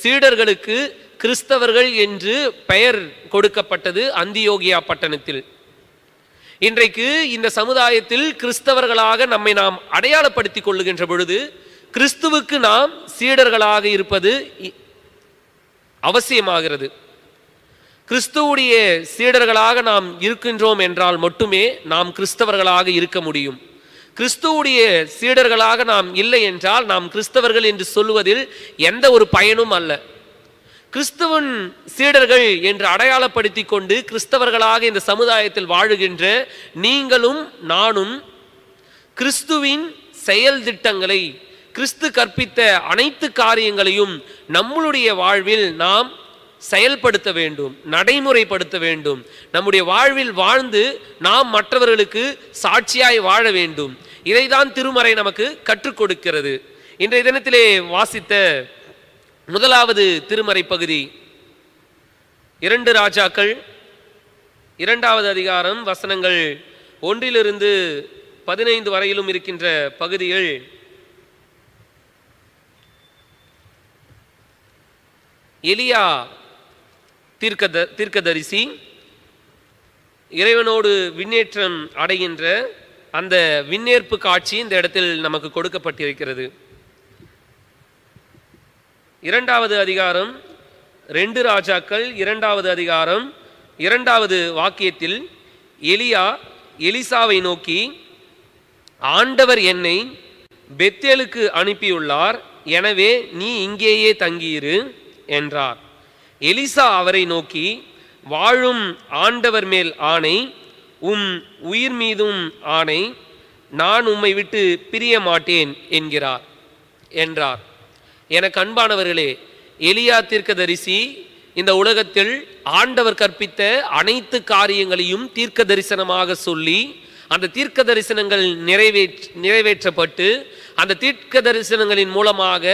சீடர்களுக்கு கிறிஸ்தவர்கள் என்று பெயர் கொடுக்கப்பட்டது அந்தியோகியா பட்டணத்தில் இன்றைக்கு இந்த சமுதாயத்தில் கிறிஸ்தவர்களாக நம்மை நாம் அடையாளப்படுத்தி கொள்ளுகின்ற பொழுது கிறிஸ்துவுக்கு நாம் சீடர்களாக இருப்பது அவசியமாகிறது கிறிஸ்துவுடைய சீடர்களாக நாம் இருக்கின்றோம் என்றால் மட்டுமே நாம் கிறிஸ்தவர்களாக இருக்க முடியும் கிறிஸ்துவுடைய சீடர்களாக நாம் இல்லை என்றால் நாம் கிறிஸ்தவர்கள் என்று சொல்லுவதில் எந்த ஒரு பயனும் அல்ல கிறிஸ்தவன் சீடர்கள் என்று அடையாளப்படுத்தி கொண்டு கிறிஸ்தவர்களாக இந்த சமுதாயத்தில் வாழுகின்ற நீங்களும் நானும் கிறிஸ்துவின் செயல் திட்டங்களை கிறிஸ்து கற்பித்த அனைத்து காரியங்களையும் நம்மளுடைய வாழ்வில் நாம் செயல்படுத்த வேண்டும் நடைமுறைப்படுத்த வேண்டும் நம்முடைய வாழ்வில் வாழ்ந்து நாம் மற்றவர்களுக்கு சாட்சியாய் வாழ வேண்டும் இதைதான் திருமறை நமக்கு கற்றுக் கொடுக்கிறது இன்றைய தினத்திலே வாசித்த முதலாவது திருமறை பகுதி இரண்டு ராஜாக்கள் இரண்டாவது அதிகாரம் வசனங்கள் ஒன்றிலிருந்து பதினைந்து வரையிலும் இருக்கின்ற பகுதிகள் எலியா தீர்க்க தீர்க்கதரிசி இறைவனோடு விண்ணேற்றம் அடைகின்ற அந்த விண்ணேற்பு காட்சி இந்த இடத்தில் நமக்கு கொடுக்கப்பட்டிருக்கிறது இரண்டாவது அதிகாரம் ரெண்டு ராஜாக்கள் இரண்டாவது அதிகாரம் இரண்டாவது வாக்கியத்தில் எலியா எலிசாவை நோக்கி ஆண்டவர் என்னை பெத்தேலுக்கு அனுப்பியுள்ளார் எனவே நீ இங்கேயே தங்கியிரு என்றார் எலிசா அவரை நோக்கி வாழும் ஆண்டவர் மேல் ஆணை உம் உயிர் மீதும் ஆணை நான் உம்மை விட்டு பிரிய மாட்டேன் என்கிறார் என்றார் எனக்கு அன்பானவர்களே எலியா தீர்க்கதரிசி இந்த உலகத்தில் ஆண்டவர் கற்பித்த அனைத்து காரியங்களையும் தீர்க்க தரிசனமாக சொல்லி அந்த தீர்க்க தரிசனங்கள் நிறைவே நிறைவேற்றப்பட்டு அந்த தீர்க்க தரிசனங்களின் மூலமாக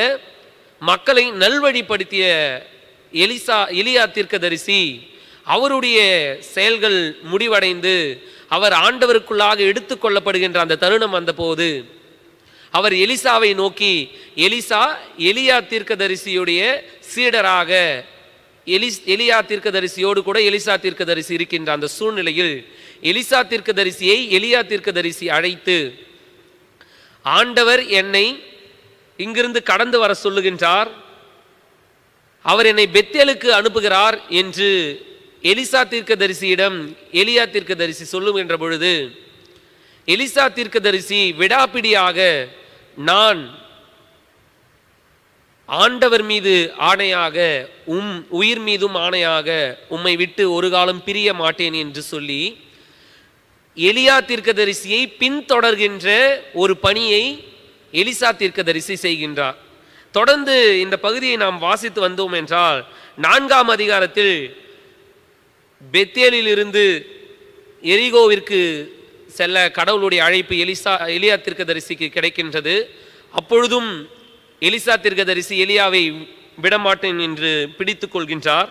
மக்களை நல்வழிப்படுத்திய எலிசா எலியா தீர்க்கதரிசி அவருடைய செயல்கள் முடிவடைந்து அவர் ஆண்டவருக்குள்ளாக எடுத்துக்கொள்ளப்படுகின்ற அந்த தருணம் வந்தபோது அவர் எலிசாவை நோக்கி எலிசா எலியா தீர்க்கதரிசியுடைய சீடராக எலி எலியா தீர்க்கதரிசியோடு கூட எலிசா தீர்க்கதரிசி இருக்கின்ற அந்த சூழ்நிலையில் எலிசா தீர்க்கதரிசியை எலியா தீர்க்கதரிசி அழைத்து ஆண்டவர் என்னை இங்கிருந்து கடந்து வர சொல்லுகின்றார் அவர் என்னை பெத்தேலுக்கு அனுப்புகிறார் என்று எலிசா தீர்க்கதரிசியிடம் எலியா தீர்க்கதரிசி சொல்லுகின்ற பொழுது எலிசா தீர்க்கதரிசி விடாப்பிடியாக நான் ஆண்டவர் மீது ஆணையாக உம் உயிர் மீதும் ஆணையாக உம்மை விட்டு ஒரு காலம் பிரிய மாட்டேன் என்று சொல்லி எலியா தீர்க்கதரிசியை பின்தொடர்கின்ற ஒரு பணியை எலிசா தீர்க்கதரிசி செய்கின்றார் தொடர்ந்து இந்த பகுதியை நாம் வாசித்து வந்தோம் என்றால் நான்காம் அதிகாரத்தில் பெத்தேலில் இருந்து எரிகோவிற்கு செல்ல கடவுளுடைய அழைப்பு எலிசா எலியா தரிசிக்கு கிடைக்கின்றது அப்பொழுதும் எலிசா தரிசி எலியாவை விடமாட்டேன் என்று பிடித்து கொள்கின்றார்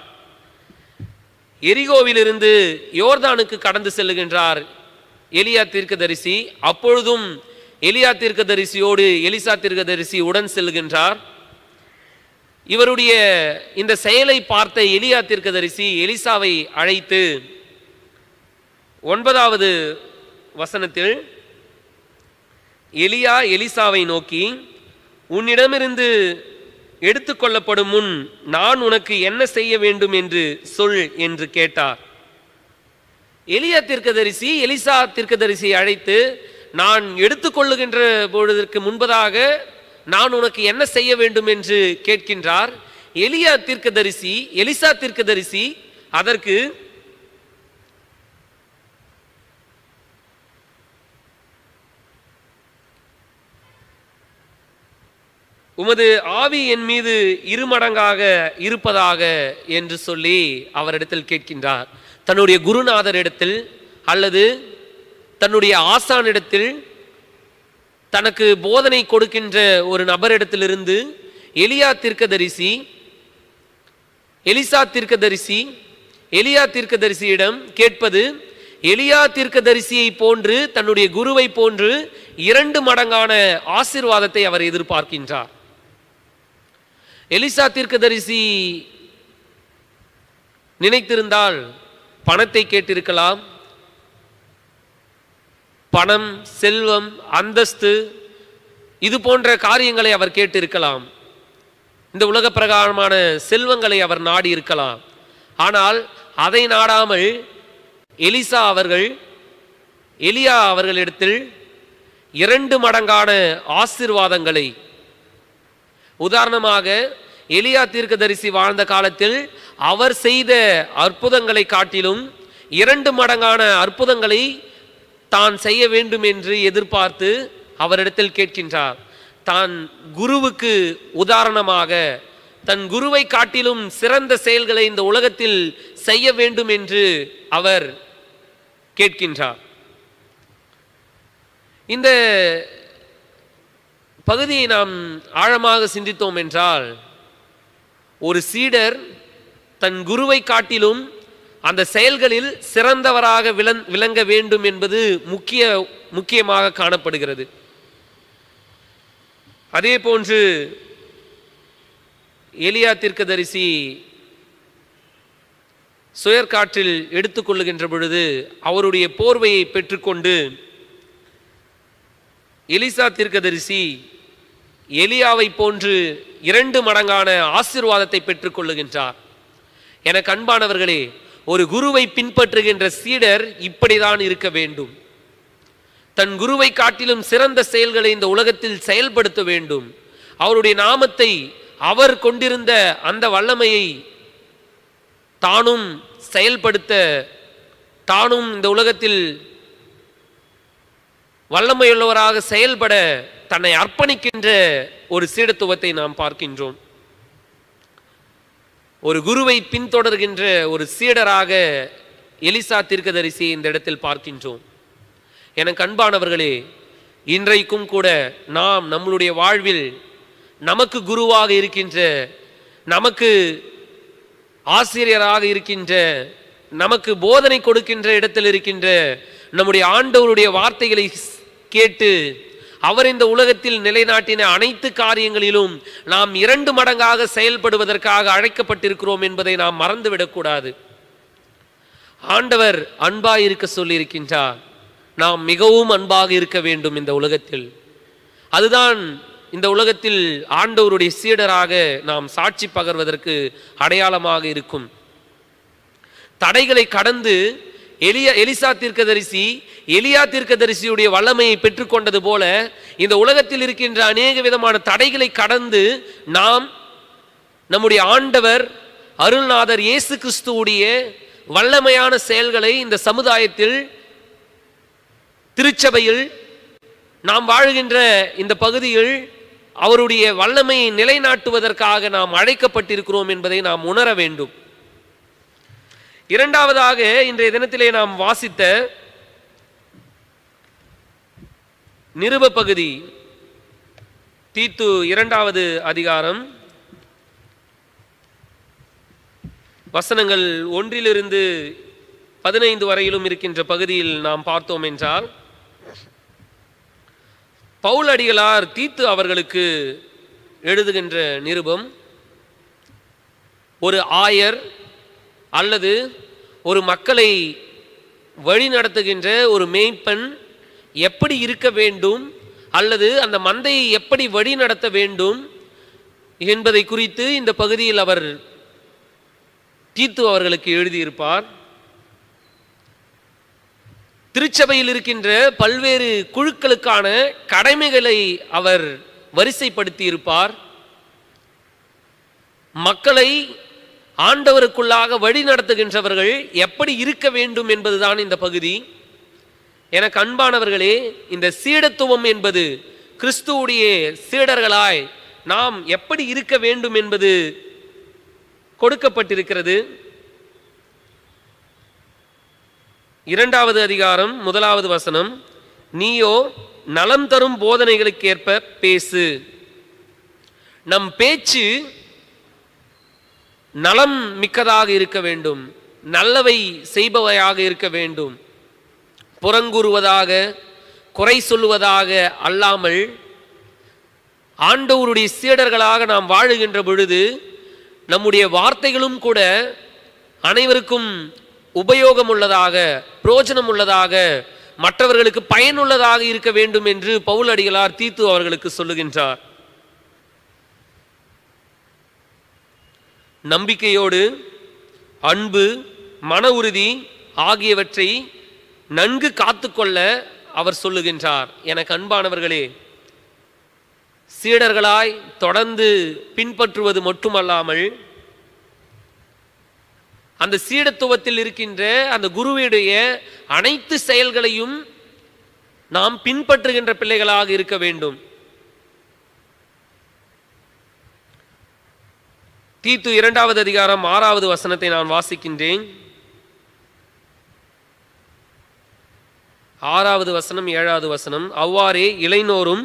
எரிகோவிலிருந்து யோர்தானுக்கு கடந்து செல்லுகின்றார் எலியா தரிசி அப்பொழுதும் எலியா தரிசியோடு எலிசா தரிசி உடன் செல்கின்றார் இவருடைய இந்த செயலை பார்த்த எலியா தரிசி எலிசாவை அழைத்து ஒன்பதாவது வசனத்தில் எலியா எலிசாவை நோக்கி உன்னிடமிருந்து எடுத்துக்கொள்ளப்படும் முன் நான் உனக்கு என்ன செய்ய வேண்டும் என்று சொல் என்று கேட்டார் எலியா தீர்க்கதரிசி எலிசா தீர்க்கதரிசியை அழைத்து நான் எடுத்துக்கொள்ளுகின்ற பொழுதற்கு முன்பதாக நான் உனக்கு என்ன செய்ய வேண்டும் என்று கேட்கின்றார் எலியா தீர்க்கதரிசி எலிசா தீர்க்கதரிசி அதற்கு உமது ஆவி என் மீது இருமடங்காக இருப்பதாக என்று சொல்லி அவரிடத்தில் கேட்கின்றார் தன்னுடைய குருநாதரிடத்தில் அல்லது தன்னுடைய ஆசானிடத்தில் தனக்கு போதனை கொடுக்கின்ற ஒரு நபரிடத்திலிருந்து எலியா தீர்க்கதரிசி எலிசா தீர்க்கதரிசி எலியா தீர்க்கதரிசியிடம் கேட்பது எலியா தீர்க்கதரிசியை போன்று தன்னுடைய குருவை போன்று இரண்டு மடங்கான ஆசிர்வாதத்தை அவர் எதிர்பார்க்கின்றார் எலிசா தீர்க்கதரிசி நினைத்திருந்தால் பணத்தை கேட்டிருக்கலாம் பணம் செல்வம் அந்தஸ்து இது போன்ற காரியங்களை அவர் கேட்டிருக்கலாம் இந்த உலக பிரகாரமான செல்வங்களை அவர் நாடி இருக்கலாம் ஆனால் அதை நாடாமல் எலிசா அவர்கள் எலியா அவர்களிடத்தில் இரண்டு மடங்கான ஆசிர்வாதங்களை உதாரணமாக எலியா தரிசி வாழ்ந்த காலத்தில் அவர் செய்த அற்புதங்களை காட்டிலும் இரண்டு மடங்கான அற்புதங்களை தான் செய்ய வேண்டும் என்று எதிர்பார்த்து அவரிடத்தில் கேட்கின்றார் தான் குருவுக்கு உதாரணமாக தன் குருவை காட்டிலும் சிறந்த செயல்களை இந்த உலகத்தில் செய்ய வேண்டும் என்று அவர் கேட்கின்றார் இந்த பகுதியை நாம் ஆழமாக சிந்தித்தோம் என்றால் ஒரு சீடர் தன் குருவை காட்டிலும் அந்த செயல்களில் சிறந்தவராக விளங் விளங்க வேண்டும் என்பது முக்கிய முக்கியமாக காணப்படுகிறது அதே போன்று எலியா தீர்க்கதரிசி சுயற்காற்றில் எடுத்துக்கொள்ளுகின்ற பொழுது அவருடைய போர்வையை பெற்றுக்கொண்டு எலிசா தீர்க்கதரிசி எலியாவை போன்று இரண்டு மடங்கான ஆசிர்வாதத்தை பெற்றுக்கொள்ளுகின்றார் என கண்பானவர்களே ஒரு குருவை பின்பற்றுகின்ற சீடர் இப்படிதான் இருக்க வேண்டும் தன் குருவை காட்டிலும் சிறந்த செயல்களை இந்த உலகத்தில் செயல்படுத்த வேண்டும் அவருடைய நாமத்தை அவர் கொண்டிருந்த அந்த வல்லமையை தானும் செயல்படுத்த தானும் இந்த உலகத்தில் வல்லமையுள்ளவராக செயல்பட தன்னை அர்ப்பணிக்கின்ற ஒரு சீடத்துவத்தை நாம் பார்க்கின்றோம் ஒரு குருவை பின்தொடர்கின்ற ஒரு சீடராக எலிசா தீர்க்கதரிசி இந்த இடத்தில் பார்க்கின்றோம் எனக்கு அன்பானவர்களே இன்றைக்கும் கூட நாம் நம்மளுடைய வாழ்வில் நமக்கு குருவாக இருக்கின்ற நமக்கு ஆசிரியராக இருக்கின்ற நமக்கு போதனை கொடுக்கின்ற இடத்தில் இருக்கின்ற நம்முடைய ஆண்டவருடைய வார்த்தைகளை கேட்டு அவர் இந்த உலகத்தில் நிலைநாட்டின அனைத்து காரியங்களிலும் நாம் இரண்டு மடங்காக செயல்படுவதற்காக அழைக்கப்பட்டிருக்கிறோம் என்பதை நாம் மறந்துவிடக்கூடாது ஆண்டவர் அன்பாக இருக்க சொல்லியிருக்கின்றார் நாம் மிகவும் அன்பாக இருக்க வேண்டும் இந்த உலகத்தில் அதுதான் இந்த உலகத்தில் ஆண்டவருடைய சீடராக நாம் சாட்சி பகர்வதற்கு அடையாளமாக இருக்கும் தடைகளை கடந்து எலிய எலிசா தீர்க்கதரிசி எலியா தரிசியுடைய வல்லமையை பெற்றுக்கொண்டது போல இந்த உலகத்தில் இருக்கின்ற அநேக விதமான தடைகளை கடந்து நாம் நம்முடைய ஆண்டவர் அருள்நாதர் இயேசு கிறிஸ்துவுடைய வல்லமையான செயல்களை இந்த சமுதாயத்தில் திருச்சபையில் நாம் வாழ்கின்ற இந்த பகுதியில் அவருடைய வல்லமையை நிலைநாட்டுவதற்காக நாம் அழைக்கப்பட்டிருக்கிறோம் என்பதை நாம் உணர வேண்டும் இரண்டாவதாக இன்றைய தினத்திலே நாம் வாசித்த நிருப பகுதி தீத்து இரண்டாவது அதிகாரம் வசனங்கள் ஒன்றிலிருந்து பதினைந்து வரையிலும் இருக்கின்ற பகுதியில் நாம் பார்த்தோம் என்றால் பவுல் அடிகளார் தீத்து அவர்களுக்கு எழுதுகின்ற நிருபம் ஒரு ஆயர் அல்லது ஒரு மக்களை வழி நடத்துகின்ற ஒரு மேய்ப்பன் எப்படி இருக்க வேண்டும் அல்லது அந்த மந்தையை எப்படி வழி நடத்த வேண்டும் என்பதை குறித்து இந்த பகுதியில் அவர் தீத்து அவர்களுக்கு எழுதியிருப்பார் திருச்சபையில் இருக்கின்ற பல்வேறு குழுக்களுக்கான கடமைகளை அவர் வரிசைப்படுத்தி இருப்பார் மக்களை ஆண்டவருக்குள்ளாக வழி நடத்துகின்றவர்கள் எப்படி இருக்க வேண்டும் என்பதுதான் இந்த பகுதி எனக்கு அன்பானவர்களே இந்த சீடத்துவம் என்பது கிறிஸ்துவுடைய சீடர்களாய் நாம் எப்படி இருக்க வேண்டும் என்பது கொடுக்கப்பட்டிருக்கிறது இரண்டாவது அதிகாரம் முதலாவது வசனம் நீயோ நலம் தரும் போதனைகளுக்கேற்ப பேசு நம் பேச்சு நலம் மிக்கதாக இருக்க வேண்டும் நல்லவை செய்பவையாக இருக்க வேண்டும் புறங்கூறுவதாக குறை சொல்லுவதாக அல்லாமல் ஆண்டவருடைய சீடர்களாக நாம் வாழுகின்ற பொழுது நம்முடைய வார்த்தைகளும் கூட அனைவருக்கும் உபயோகம் உள்ளதாக உள்ளதாக மற்றவர்களுக்கு பயனுள்ளதாக இருக்க வேண்டும் என்று பவுல் அடிகளார் தீத்து அவர்களுக்கு சொல்லுகின்றார் நம்பிக்கையோடு அன்பு மன உறுதி ஆகியவற்றை நன்கு காத்துக்கொள்ள அவர் சொல்லுகின்றார் எனக்கு அன்பானவர்களே சீடர்களாய் தொடர்ந்து பின்பற்றுவது மட்டுமல்லாமல் அந்த சீடத்துவத்தில் இருக்கின்ற அந்த குருவிடைய அனைத்து செயல்களையும் நாம் பின்பற்றுகின்ற பிள்ளைகளாக இருக்க வேண்டும் தீத்து இரண்டாவது அதிகாரம் ஆறாவது வசனத்தை நான் வாசிக்கின்றேன் ஆறாவது வசனம் ஏழாவது வசனம் அவ்வாறே இளைஞரும்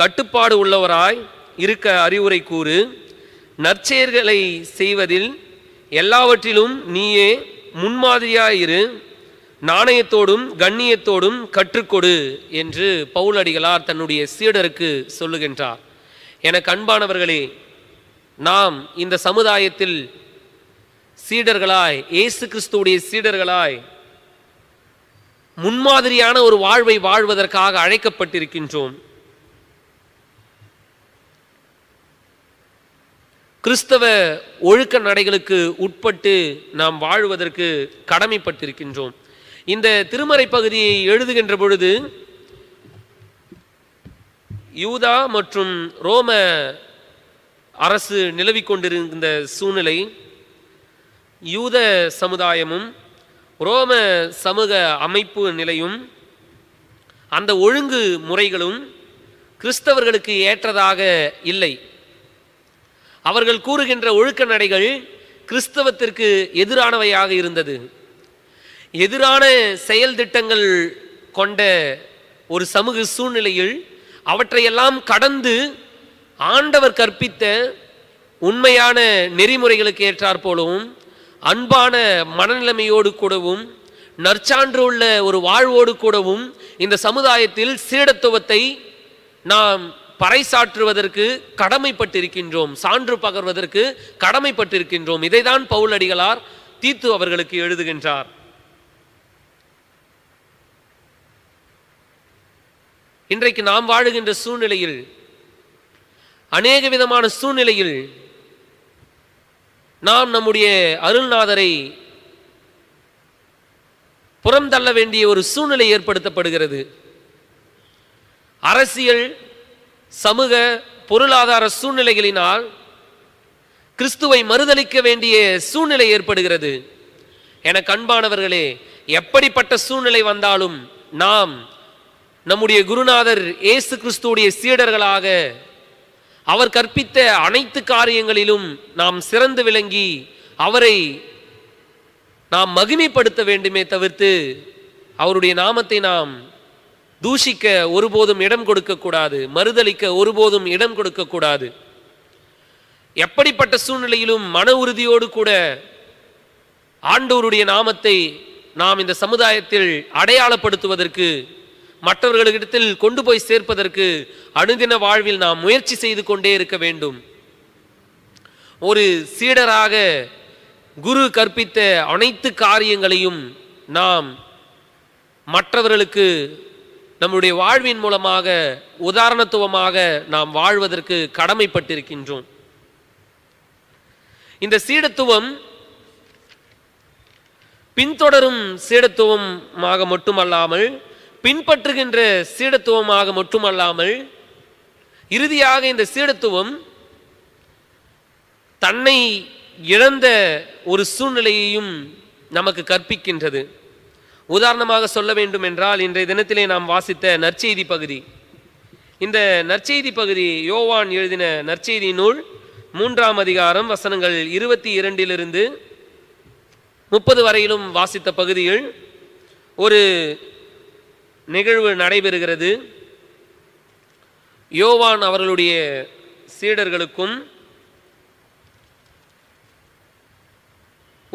கட்டுப்பாடு உள்ளவராய் இருக்க அறிவுரை கூறு நற்செயர்களை செய்வதில் எல்லாவற்றிலும் நீயே முன்மாதிரியாயிரு நாணயத்தோடும் கண்ணியத்தோடும் கற்றுக்கொடு என்று பவுலடிகளார் தன்னுடைய சீடருக்கு சொல்லுகின்றார் என கண்பானவர்களே நாம் இந்த சமுதாயத்தில் சீடர்களாய் இயேசு கிறிஸ்துவுடைய சீடர்களாய் முன்மாதிரியான ஒரு வாழ்வை வாழ்வதற்காக அழைக்கப்பட்டிருக்கின்றோம் கிறிஸ்தவ ஒழுக்க நடைகளுக்கு உட்பட்டு நாம் வாழ்வதற்கு கடமைப்பட்டிருக்கின்றோம் இந்த திருமறை பகுதியை எழுதுகின்ற பொழுது யூதா மற்றும் ரோம அரசு நிலவிக்கொண்டிருந்த கொண்டிருந்த சூழ்நிலை யூத சமுதாயமும் ரோம சமூக அமைப்பு நிலையும் அந்த ஒழுங்கு முறைகளும் கிறிஸ்தவர்களுக்கு ஏற்றதாக இல்லை அவர்கள் கூறுகின்ற ஒழுக்க நடைகள் கிறிஸ்தவத்திற்கு எதிரானவையாக இருந்தது எதிரான செயல் திட்டங்கள் கொண்ட ஒரு சமூக சூழ்நிலையில் அவற்றையெல்லாம் கடந்து ஆண்டவர் கற்பித்த உண்மையான நெறிமுறைகளுக்கு ஏற்றாற்போலவும் அன்பான மனநிலைமையோடு கூடவும் நற்சான்று உள்ள ஒரு வாழ்வோடு கூடவும் இந்த சமுதாயத்தில் சீடத்துவத்தை நாம் பறைசாற்றுவதற்கு கடமைப்பட்டிருக்கின்றோம் சான்று பகர்வதற்கு கடமைப்பட்டிருக்கின்றோம் இதைதான் பவுலடிகளார் தீத்து அவர்களுக்கு எழுதுகின்றார் இன்றைக்கு நாம் வாழுகின்ற சூழ்நிலையில் அநேக விதமான சூழ்நிலையில் நாம் நம்முடைய அருள்நாதரை புறம் தள்ள வேண்டிய ஒரு சூழ்நிலை ஏற்படுத்தப்படுகிறது அரசியல் சமூக பொருளாதார சூழ்நிலைகளினால் கிறிஸ்துவை மறுதளிக்க வேண்டிய சூழ்நிலை ஏற்படுகிறது என கண்பானவர்களே எப்படிப்பட்ட சூழ்நிலை வந்தாலும் நாம் நம்முடைய குருநாதர் இயேசு கிறிஸ்துவுடைய சீடர்களாக அவர் கற்பித்த அனைத்து காரியங்களிலும் நாம் சிறந்து விளங்கி அவரை நாம் மகிமைப்படுத்த வேண்டுமே தவிர்த்து அவருடைய நாமத்தை நாம் தூஷிக்க ஒருபோதும் இடம் கொடுக்கக்கூடாது மறுதளிக்க ஒருபோதும் இடம் கொடுக்கக்கூடாது எப்படிப்பட்ட சூழ்நிலையிலும் மன உறுதியோடு கூட ஆண்டோருடைய நாமத்தை நாம் இந்த சமுதாயத்தில் அடையாளப்படுத்துவதற்கு மற்றவர்களிடத்தில் கொண்டு போய் சேர்ப்பதற்கு அணுதின வாழ்வில் நாம் முயற்சி செய்து கொண்டே இருக்க வேண்டும் ஒரு சீடராக குரு கற்பித்த அனைத்து காரியங்களையும் நாம் மற்றவர்களுக்கு நம்முடைய வாழ்வின் மூலமாக உதாரணத்துவமாக நாம் வாழ்வதற்கு கடமைப்பட்டிருக்கின்றோம் இந்த சீடத்துவம் பின்தொடரும் சீடத்துவமாக மட்டுமல்லாமல் பின்பற்றுகின்ற சீடத்துவமாக மட்டுமல்லாமல் இறுதியாக இந்த சீடத்துவம் தன்னை இழந்த ஒரு சூழ்நிலையையும் நமக்கு கற்பிக்கின்றது உதாரணமாக சொல்ல வேண்டும் என்றால் இன்றைய தினத்திலே நாம் வாசித்த நற்செய்தி பகுதி இந்த நற்செய்தி பகுதி யோவான் எழுதின நற்செய்தி நூல் மூன்றாம் அதிகாரம் வசனங்கள் இருபத்தி இரண்டிலிருந்து முப்பது வரையிலும் வாசித்த பகுதியில் ஒரு நிகழ்வு நடைபெறுகிறது யோவான் அவர்களுடைய சீடர்களுக்கும்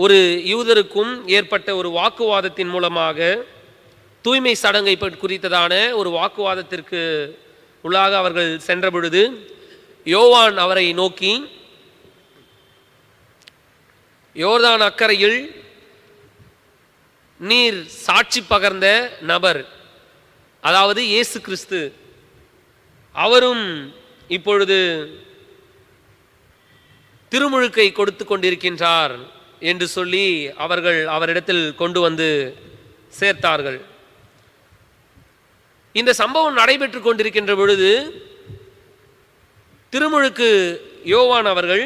ஒரு யூதருக்கும் ஏற்பட்ட ஒரு வாக்குவாதத்தின் மூலமாக தூய்மை சடங்கை குறித்ததான ஒரு வாக்குவாதத்திற்கு உள்ளாக அவர்கள் சென்ற பொழுது யோவான் அவரை நோக்கி யோர்தான் அக்கறையில் நீர் சாட்சி பகர்ந்த நபர் அதாவது இயேசு கிறிஸ்து அவரும் இப்பொழுது திருமுழுக்கை கொடுத்து கொண்டிருக்கின்றார் என்று சொல்லி அவர்கள் அவரிடத்தில் கொண்டு வந்து சேர்த்தார்கள் இந்த சம்பவம் நடைபெற்று கொண்டிருக்கின்ற பொழுது திருமுழுக்கு யோவான் அவர்கள்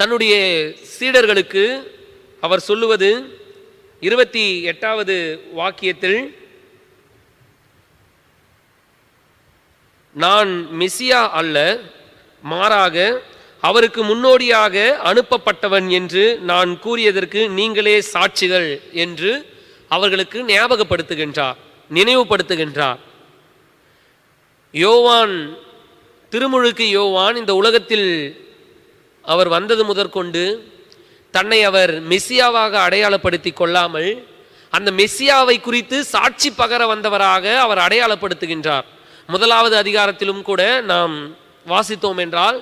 தன்னுடைய சீடர்களுக்கு அவர் சொல்லுவது இருபத்தி எட்டாவது வாக்கியத்தில் நான் மெசியா அல்ல மாறாக அவருக்கு முன்னோடியாக அனுப்பப்பட்டவன் என்று நான் கூறியதற்கு நீங்களே சாட்சிகள் என்று அவர்களுக்கு ஞாபகப்படுத்துகின்றார் நினைவுபடுத்துகின்றார் யோவான் திருமுழுக்கு யோவான் இந்த உலகத்தில் அவர் வந்தது முதற்கொண்டு தன்னை அவர் மெஸ்ஸியாவாக அடையாளப்படுத்தி கொள்ளாமல் அந்த மெஸ்ஸியாவை குறித்து சாட்சி பகர வந்தவராக அவர் அடையாளப்படுத்துகின்றார் முதலாவது அதிகாரத்திலும் கூட நாம் வாசித்தோம் என்றால்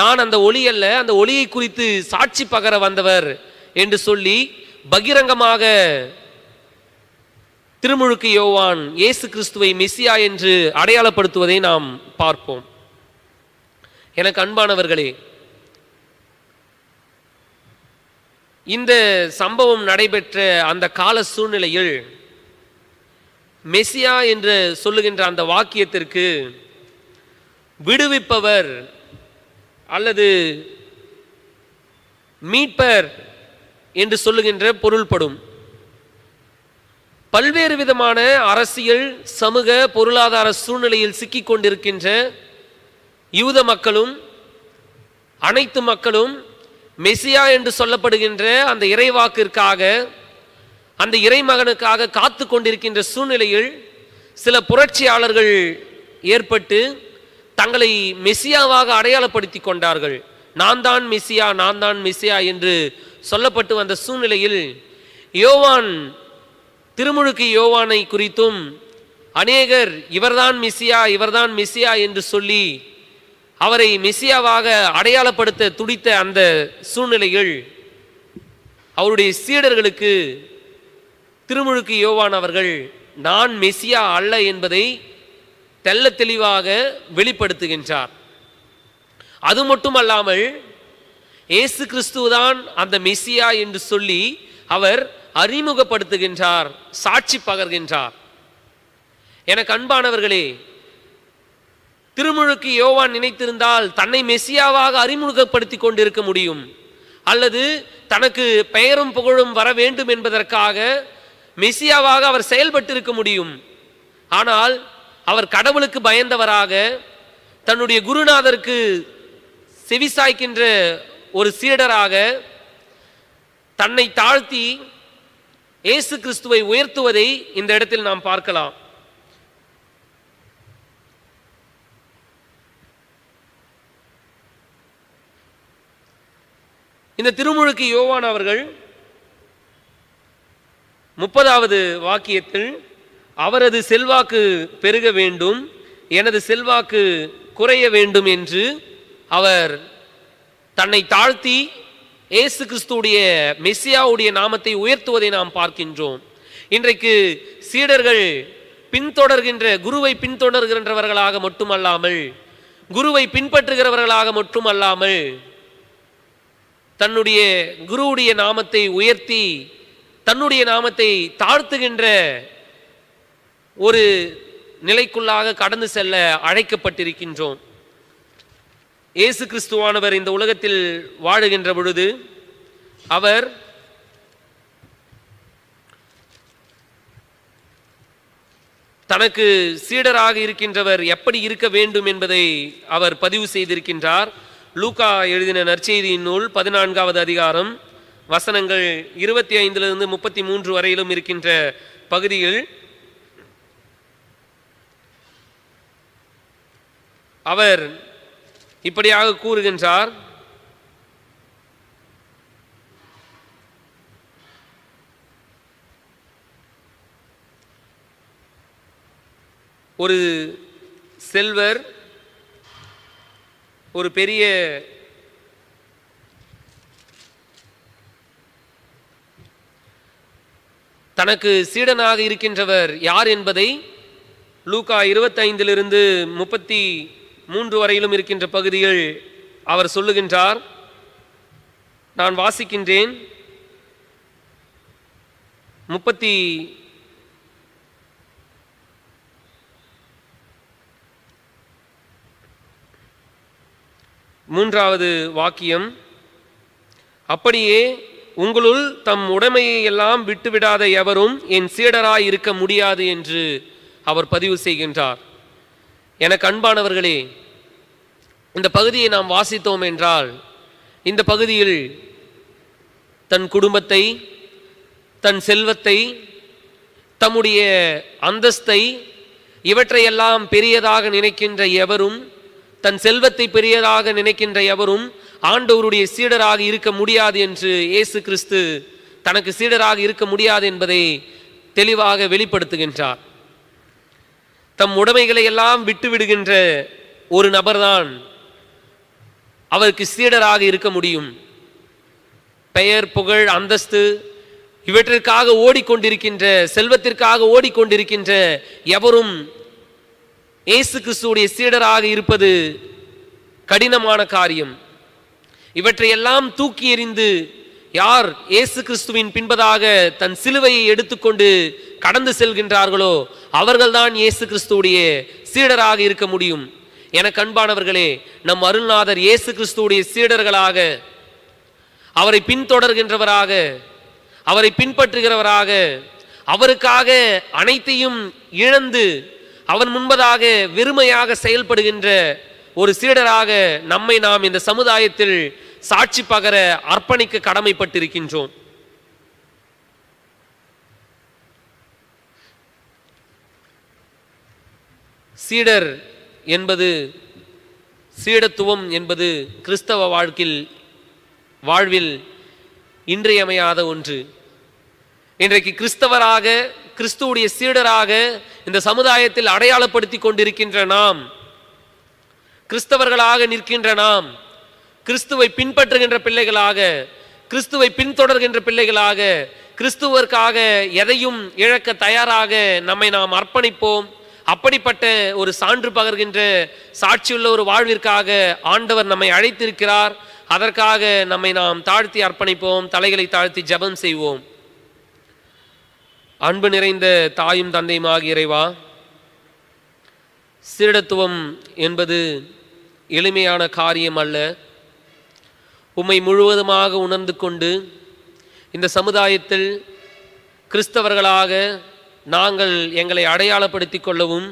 நான் அந்த ஒளி அல்ல அந்த ஒளியை குறித்து சாட்சி பகர வந்தவர் என்று சொல்லி பகிரங்கமாக திருமுழுக்கு யோவான் இயேசு கிறிஸ்துவை மெஸ்ஸியா என்று அடையாளப்படுத்துவதை நாம் பார்ப்போம் எனக்கு அன்பானவர்களே இந்த சம்பவம் நடைபெற்ற அந்த கால சூழ்நிலையில் மெசியா என்று சொல்லுகின்ற அந்த வாக்கியத்திற்கு விடுவிப்பவர் அல்லது மீட்பர் என்று சொல்லுகின்ற பொருள்படும் பல்வேறு விதமான அரசியல் சமூக பொருளாதார சூழ்நிலையில் சிக்கிக் கொண்டிருக்கின்ற யூத மக்களும் அனைத்து மக்களும் மெசியா என்று சொல்லப்படுகின்ற அந்த இறைவாக்கிற்காக அந்த இறைமகனுக்காக காத்து கொண்டிருக்கின்ற சூழ்நிலையில் சில புரட்சியாளர்கள் ஏற்பட்டு தங்களை மெசியாவாக அடையாளப்படுத்தி கொண்டார்கள் நான் தான் மெசியா நான் தான் மெசியா என்று சொல்லப்பட்டு வந்த சூழ்நிலையில் யோவான் திருமுழுக்கு யோவானை குறித்தும் அநேகர் இவர்தான் மிஸ்ஸியா இவர்தான் மிஸ்ஸியா என்று சொல்லி அவரை மிசியாவாக அடையாளப்படுத்த துடித்த அந்த சூழ்நிலைகள் அவருடைய சீடர்களுக்கு திருமுழுக்கு யோவான் அவர்கள் நான் மெசியா அல்ல என்பதை தெல்ல தெளிவாக வெளிப்படுத்துகின்றார் அது மட்டுமல்லாமல் இயேசு கிறிஸ்துவான் அந்த மெசியா என்று சொல்லி அவர் அறிமுகப்படுத்துகின்றார் சாட்சி பகர்கின்றார் எனக்கு அன்பானவர்களே திருமுழுக்கு யோவான் நினைத்திருந்தால் தன்னை மெஸ்ஸியாவாக அறிமுகப்படுத்தி கொண்டிருக்க முடியும் அல்லது தனக்கு பெயரும் புகழும் வர வேண்டும் என்பதற்காக மெஸ்ஸியாவாக அவர் செயல்பட்டிருக்க முடியும் ஆனால் அவர் கடவுளுக்கு பயந்தவராக தன்னுடைய குருநாதருக்கு செவிசாய்க்கின்ற ஒரு சீடராக தன்னை தாழ்த்தி இயேசு கிறிஸ்துவை உயர்த்துவதை இந்த இடத்தில் நாம் பார்க்கலாம் இந்த திருமுழுக்கு யோவான் அவர்கள் முப்பதாவது வாக்கியத்தில் அவரது செல்வாக்கு பெருக வேண்டும் எனது செல்வாக்கு குறைய வேண்டும் என்று அவர் தன்னை தாழ்த்தி ஏசு கிறிஸ்துடைய மெஸ்ஸியாவுடைய நாமத்தை உயர்த்துவதை நாம் பார்க்கின்றோம் இன்றைக்கு சீடர்கள் பின்தொடர்கின்ற குருவை பின்தொடர்கின்றவர்களாக மட்டுமல்லாமல் குருவை பின்பற்றுகிறவர்களாக மட்டுமல்லாமல் தன்னுடைய குருவுடைய நாமத்தை உயர்த்தி தன்னுடைய நாமத்தை தாழ்த்துகின்ற ஒரு நிலைக்குள்ளாக கடந்து செல்ல அழைக்கப்பட்டிருக்கின்றோம் இயேசு கிறிஸ்துவானவர் இந்த உலகத்தில் வாழுகின்ற பொழுது அவர் தனக்கு சீடராக இருக்கின்றவர் எப்படி இருக்க வேண்டும் என்பதை அவர் பதிவு செய்திருக்கின்றார் லூகா எழுதின நற்செய்தியின் நூல் பதினான்காவது அதிகாரம் வசனங்கள் இருபத்தி ஐந்திலிருந்து முப்பத்தி மூன்று வரையிலும் இருக்கின்ற பகுதியில் அவர் இப்படியாக கூறுகின்றார் ஒரு செல்வர் ஒரு பெரிய தனக்கு சீடனாக இருக்கின்றவர் யார் என்பதை லூகா இருபத்தைந்திலிருந்து முப்பத்தி மூன்று வரையிலும் இருக்கின்ற பகுதியில் அவர் சொல்லுகின்றார் நான் வாசிக்கின்றேன் முப்பத்தி மூன்றாவது வாக்கியம் அப்படியே உங்களுள் தம் உடைமையை எல்லாம் விட்டுவிடாத எவரும் என் சீடராய் இருக்க முடியாது என்று அவர் பதிவு செய்கின்றார் எனக்கு அன்பானவர்களே இந்த பகுதியை நாம் வாசித்தோம் என்றால் இந்த பகுதியில் தன் குடும்பத்தை தன் செல்வத்தை தம்முடைய அந்தஸ்தை இவற்றையெல்லாம் பெரியதாக நினைக்கின்ற எவரும் தன் செல்வத்தை பெரியதாக நினைக்கின்ற எவரும் ஆண்டவருடைய சீடராக இருக்க முடியாது என்று இயேசு கிறிஸ்து தனக்கு சீடராக இருக்க முடியாது என்பதை தெளிவாக வெளிப்படுத்துகின்றார் தம் உடைமைகளை எல்லாம் விட்டுவிடுகின்ற ஒரு நபர்தான் அவருக்கு சீடராக இருக்க முடியும் பெயர் புகழ் அந்தஸ்து இவற்றிற்காக ஓடிக்கொண்டிருக்கின்ற செல்வத்திற்காக ஓடிக்கொண்டிருக்கின்ற எவரும் இயேசு கிறிஸ்துடைய சீடராக இருப்பது கடினமான காரியம் இவற்றையெல்லாம் தூக்கி எறிந்து யார் இயேசு கிறிஸ்துவின் பின்பதாக தன் சிலுவையை எடுத்துக்கொண்டு கடந்து செல்கின்றார்களோ அவர்கள்தான் இயேசு கிறிஸ்துடைய சீடராக இருக்க முடியும் என கண்பானவர்களே நம் அருள்நாதர் இயேசு கிறிஸ்துடைய சீடர்களாக அவரை பின்தொடர்கின்றவராக அவரை பின்பற்றுகிறவராக அவருக்காக அனைத்தையும் இழந்து அவன் முன்பதாக வெறுமையாக செயல்படுகின்ற ஒரு சீடராக நம்மை நாம் இந்த சமுதாயத்தில் சாட்சி பகர அர்ப்பணிக்க கடமைப்பட்டிருக்கின்றோம் சீடர் என்பது சீடத்துவம் என்பது கிறிஸ்தவ வாழ்க்கையில் வாழ்வில் இன்றியமையாத ஒன்று இன்றைக்கு கிறிஸ்தவராக கிறிஸ்துவுடைய சீடராக இந்த சமுதாயத்தில் அடையாளப்படுத்தி கொண்டிருக்கின்ற நாம் கிறிஸ்தவர்களாக நிற்கின்ற நாம் கிறிஸ்துவை பின்பற்றுகின்ற பிள்ளைகளாக கிறிஸ்துவை பின்தொடர்கின்ற பிள்ளைகளாக கிறிஸ்துவர்க்காக எதையும் இழக்க தயாராக நம்மை நாம் அர்ப்பணிப்போம் அப்படிப்பட்ட ஒரு சான்று பகர்கின்ற சாட்சியுள்ள ஒரு வாழ்விற்காக ஆண்டவர் நம்மை அழைத்திருக்கிறார் அதற்காக நம்மை நாம் தாழ்த்தி அர்ப்பணிப்போம் தலைகளை தாழ்த்தி ஜபம் செய்வோம் அன்பு நிறைந்த தாயும் தந்தையுமாக இறைவா சீரடத்துவம் என்பது எளிமையான காரியம் அல்ல உம்மை முழுவதுமாக உணர்ந்து கொண்டு இந்த சமுதாயத்தில் கிறிஸ்தவர்களாக நாங்கள் எங்களை அடையாளப்படுத்தி கொள்ளவும்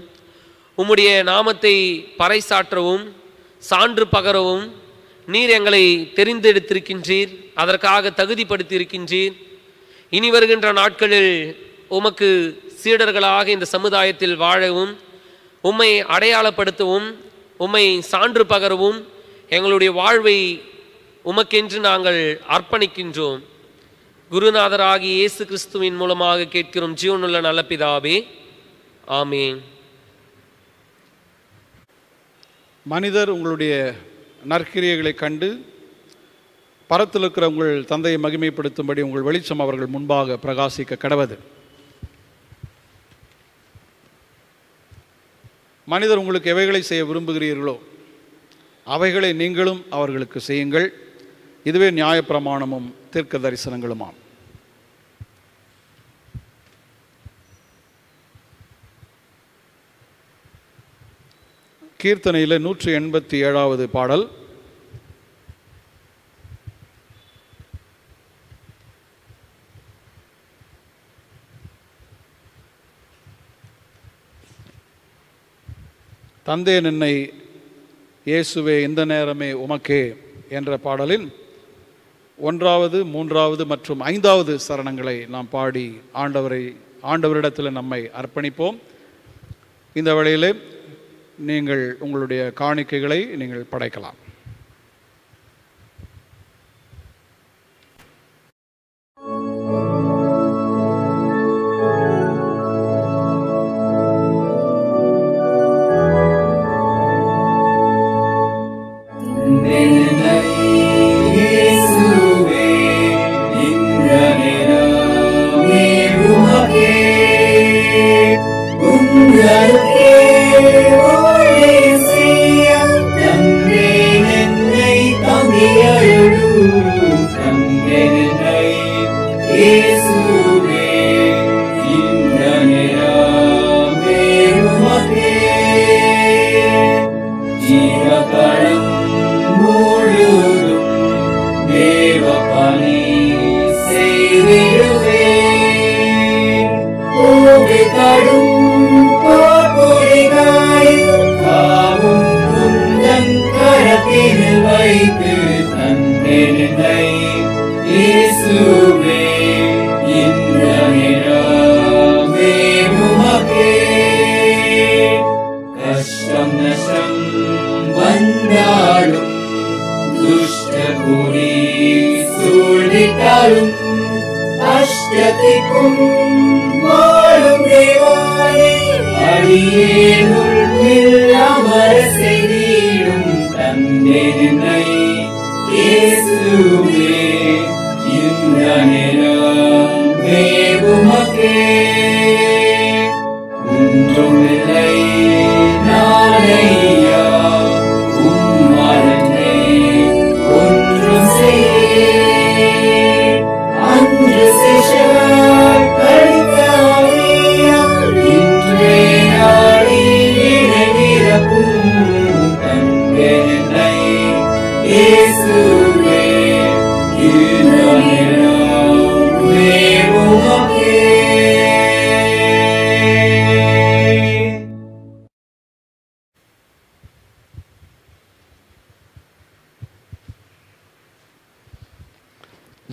உம்முடைய நாமத்தை பறைசாற்றவும் சான்று பகரவும் நீர் எங்களை தெரிந்தெடுத்திருக்கின்றீர் அதற்காக தகுதிப்படுத்தியிருக்கின்றீர் இனி வருகின்ற நாட்களில் உமக்கு சீடர்களாக இந்த சமுதாயத்தில் வாழவும் உம்மை அடையாளப்படுத்தவும் உம்மை சான்று பகரவும் எங்களுடைய வாழ்வை உமக்கென்று நாங்கள் அர்ப்பணிக்கின்றோம் குருநாதராகி இயேசு கிறிஸ்துவின் மூலமாக கேட்கிறோம் ஜீவனுள்ள நல்ல பிதாவே ஆமே மனிதர் உங்களுடைய நற்கிரியைகளை கண்டு பரத்தில் இருக்கிற உங்கள் தந்தையை மகிமைப்படுத்தும்படி உங்கள் வெளிச்சம் அவர்கள் முன்பாக பிரகாசிக்க கடவது மனிதர் உங்களுக்கு எவைகளை செய்ய விரும்புகிறீர்களோ அவைகளை நீங்களும் அவர்களுக்கு செய்யுங்கள் இதுவே நியாயப்பிரமாணமும் தீர்க்க தரிசனங்களுமாம் கீர்த்தனையில் நூற்றி எண்பத்தி ஏழாவது பாடல் தந்தே நின்னை இயேசுவே இந்த நேரமே உமக்கே என்ற பாடலின் ஒன்றாவது மூன்றாவது மற்றும் ஐந்தாவது சரணங்களை நாம் பாடி ஆண்டவரை ஆண்டவரிடத்தில் நம்மை அர்ப்பணிப்போம் இந்த வழியிலே நீங்கள் உங்களுடைய காணிக்கைகளை நீங்கள் படைக்கலாம்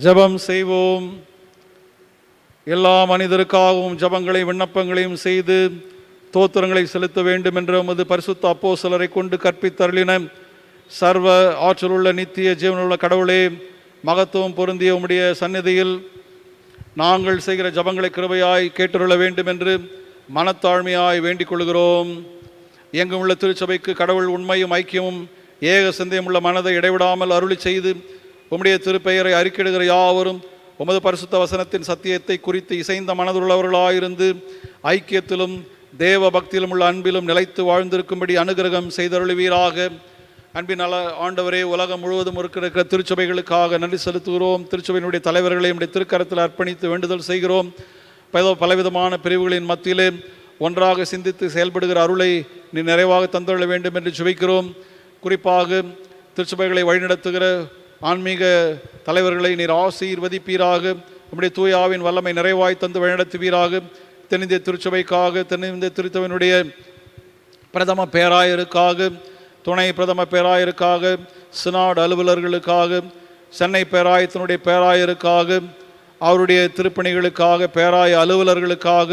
ஜபம் செய்வோம் எல்லா மனிதருக்காகவும் ஜபங்களை விண்ணப்பங்களையும் செய்து தோத்திரங்களை செலுத்த வேண்டும் என்று உமது பரிசுத்த அப்போ சிலரை கொண்டு கற்பித்தருளின சர்வ ஆற்றலுள்ள நித்திய ஜீவனுள்ள கடவுளே மகத்துவம் பொருந்திய உம்முடைய சந்நிதியில் நாங்கள் செய்கிற ஜபங்களை கிருபையாய் கேட்டுள்ள வேண்டும் என்று மனத்தாழ்மையாய் வேண்டிக் கொள்கிறோம் எங்கும் உள்ள திருச்சபைக்கு கடவுள் உண்மையும் ஐக்கியமும் ஏக சிந்தையும் உள்ள மனதை இடைவிடாமல் அருளி செய்து உம்முடைய திருப்பெயரை அறிக்கிடுகிற யாவரும் உமது பரிசுத்த வசனத்தின் சத்தியத்தை குறித்து இசைந்த மனதுள்ளவர்களாயிருந்து ஐக்கியத்திலும் தேவ பக்தியிலும் உள்ள அன்பிலும் நிலைத்து வாழ்ந்திருக்கும்படி அனுகிரகம் செய்தருளுவீராக அன்பின் நல ஆண்டவரே உலகம் முழுவதும் இருக்கிற திருச்சபைகளுக்காக நன்றி செலுத்துகிறோம் திருச்சபையினுடைய தலைவர்களை நம்முடைய திருக்கரத்தில் அர்ப்பணித்து வேண்டுதல் செய்கிறோம் பலவிதமான பிரிவுகளின் மத்தியிலே ஒன்றாக சிந்தித்து செயல்படுகிற அருளை நீ நிறைவாக தந்துள்ள வேண்டும் என்று சுவைக்கிறோம் குறிப்பாக திருச்சபைகளை வழிநடத்துகிற ஆன்மீக தலைவர்களை நீர் ஆசீர்வதிப்பீராக நம்முடைய தூயாவின் வல்லமை நிறைவாய் தந்து வழிநடத்துவீராக தென்னிந்திய திருச்சபைக்காக தென்னிந்திய திருச்சபையினுடைய பிரதம பேராயருக்காக துணை பிரதம பேராயருக்காக சினாடு அலுவலர்களுக்காக சென்னை பேராயத்தினுடைய பேராயருக்காக அவருடைய திருப்பணிகளுக்காக பேராய அலுவலர்களுக்காக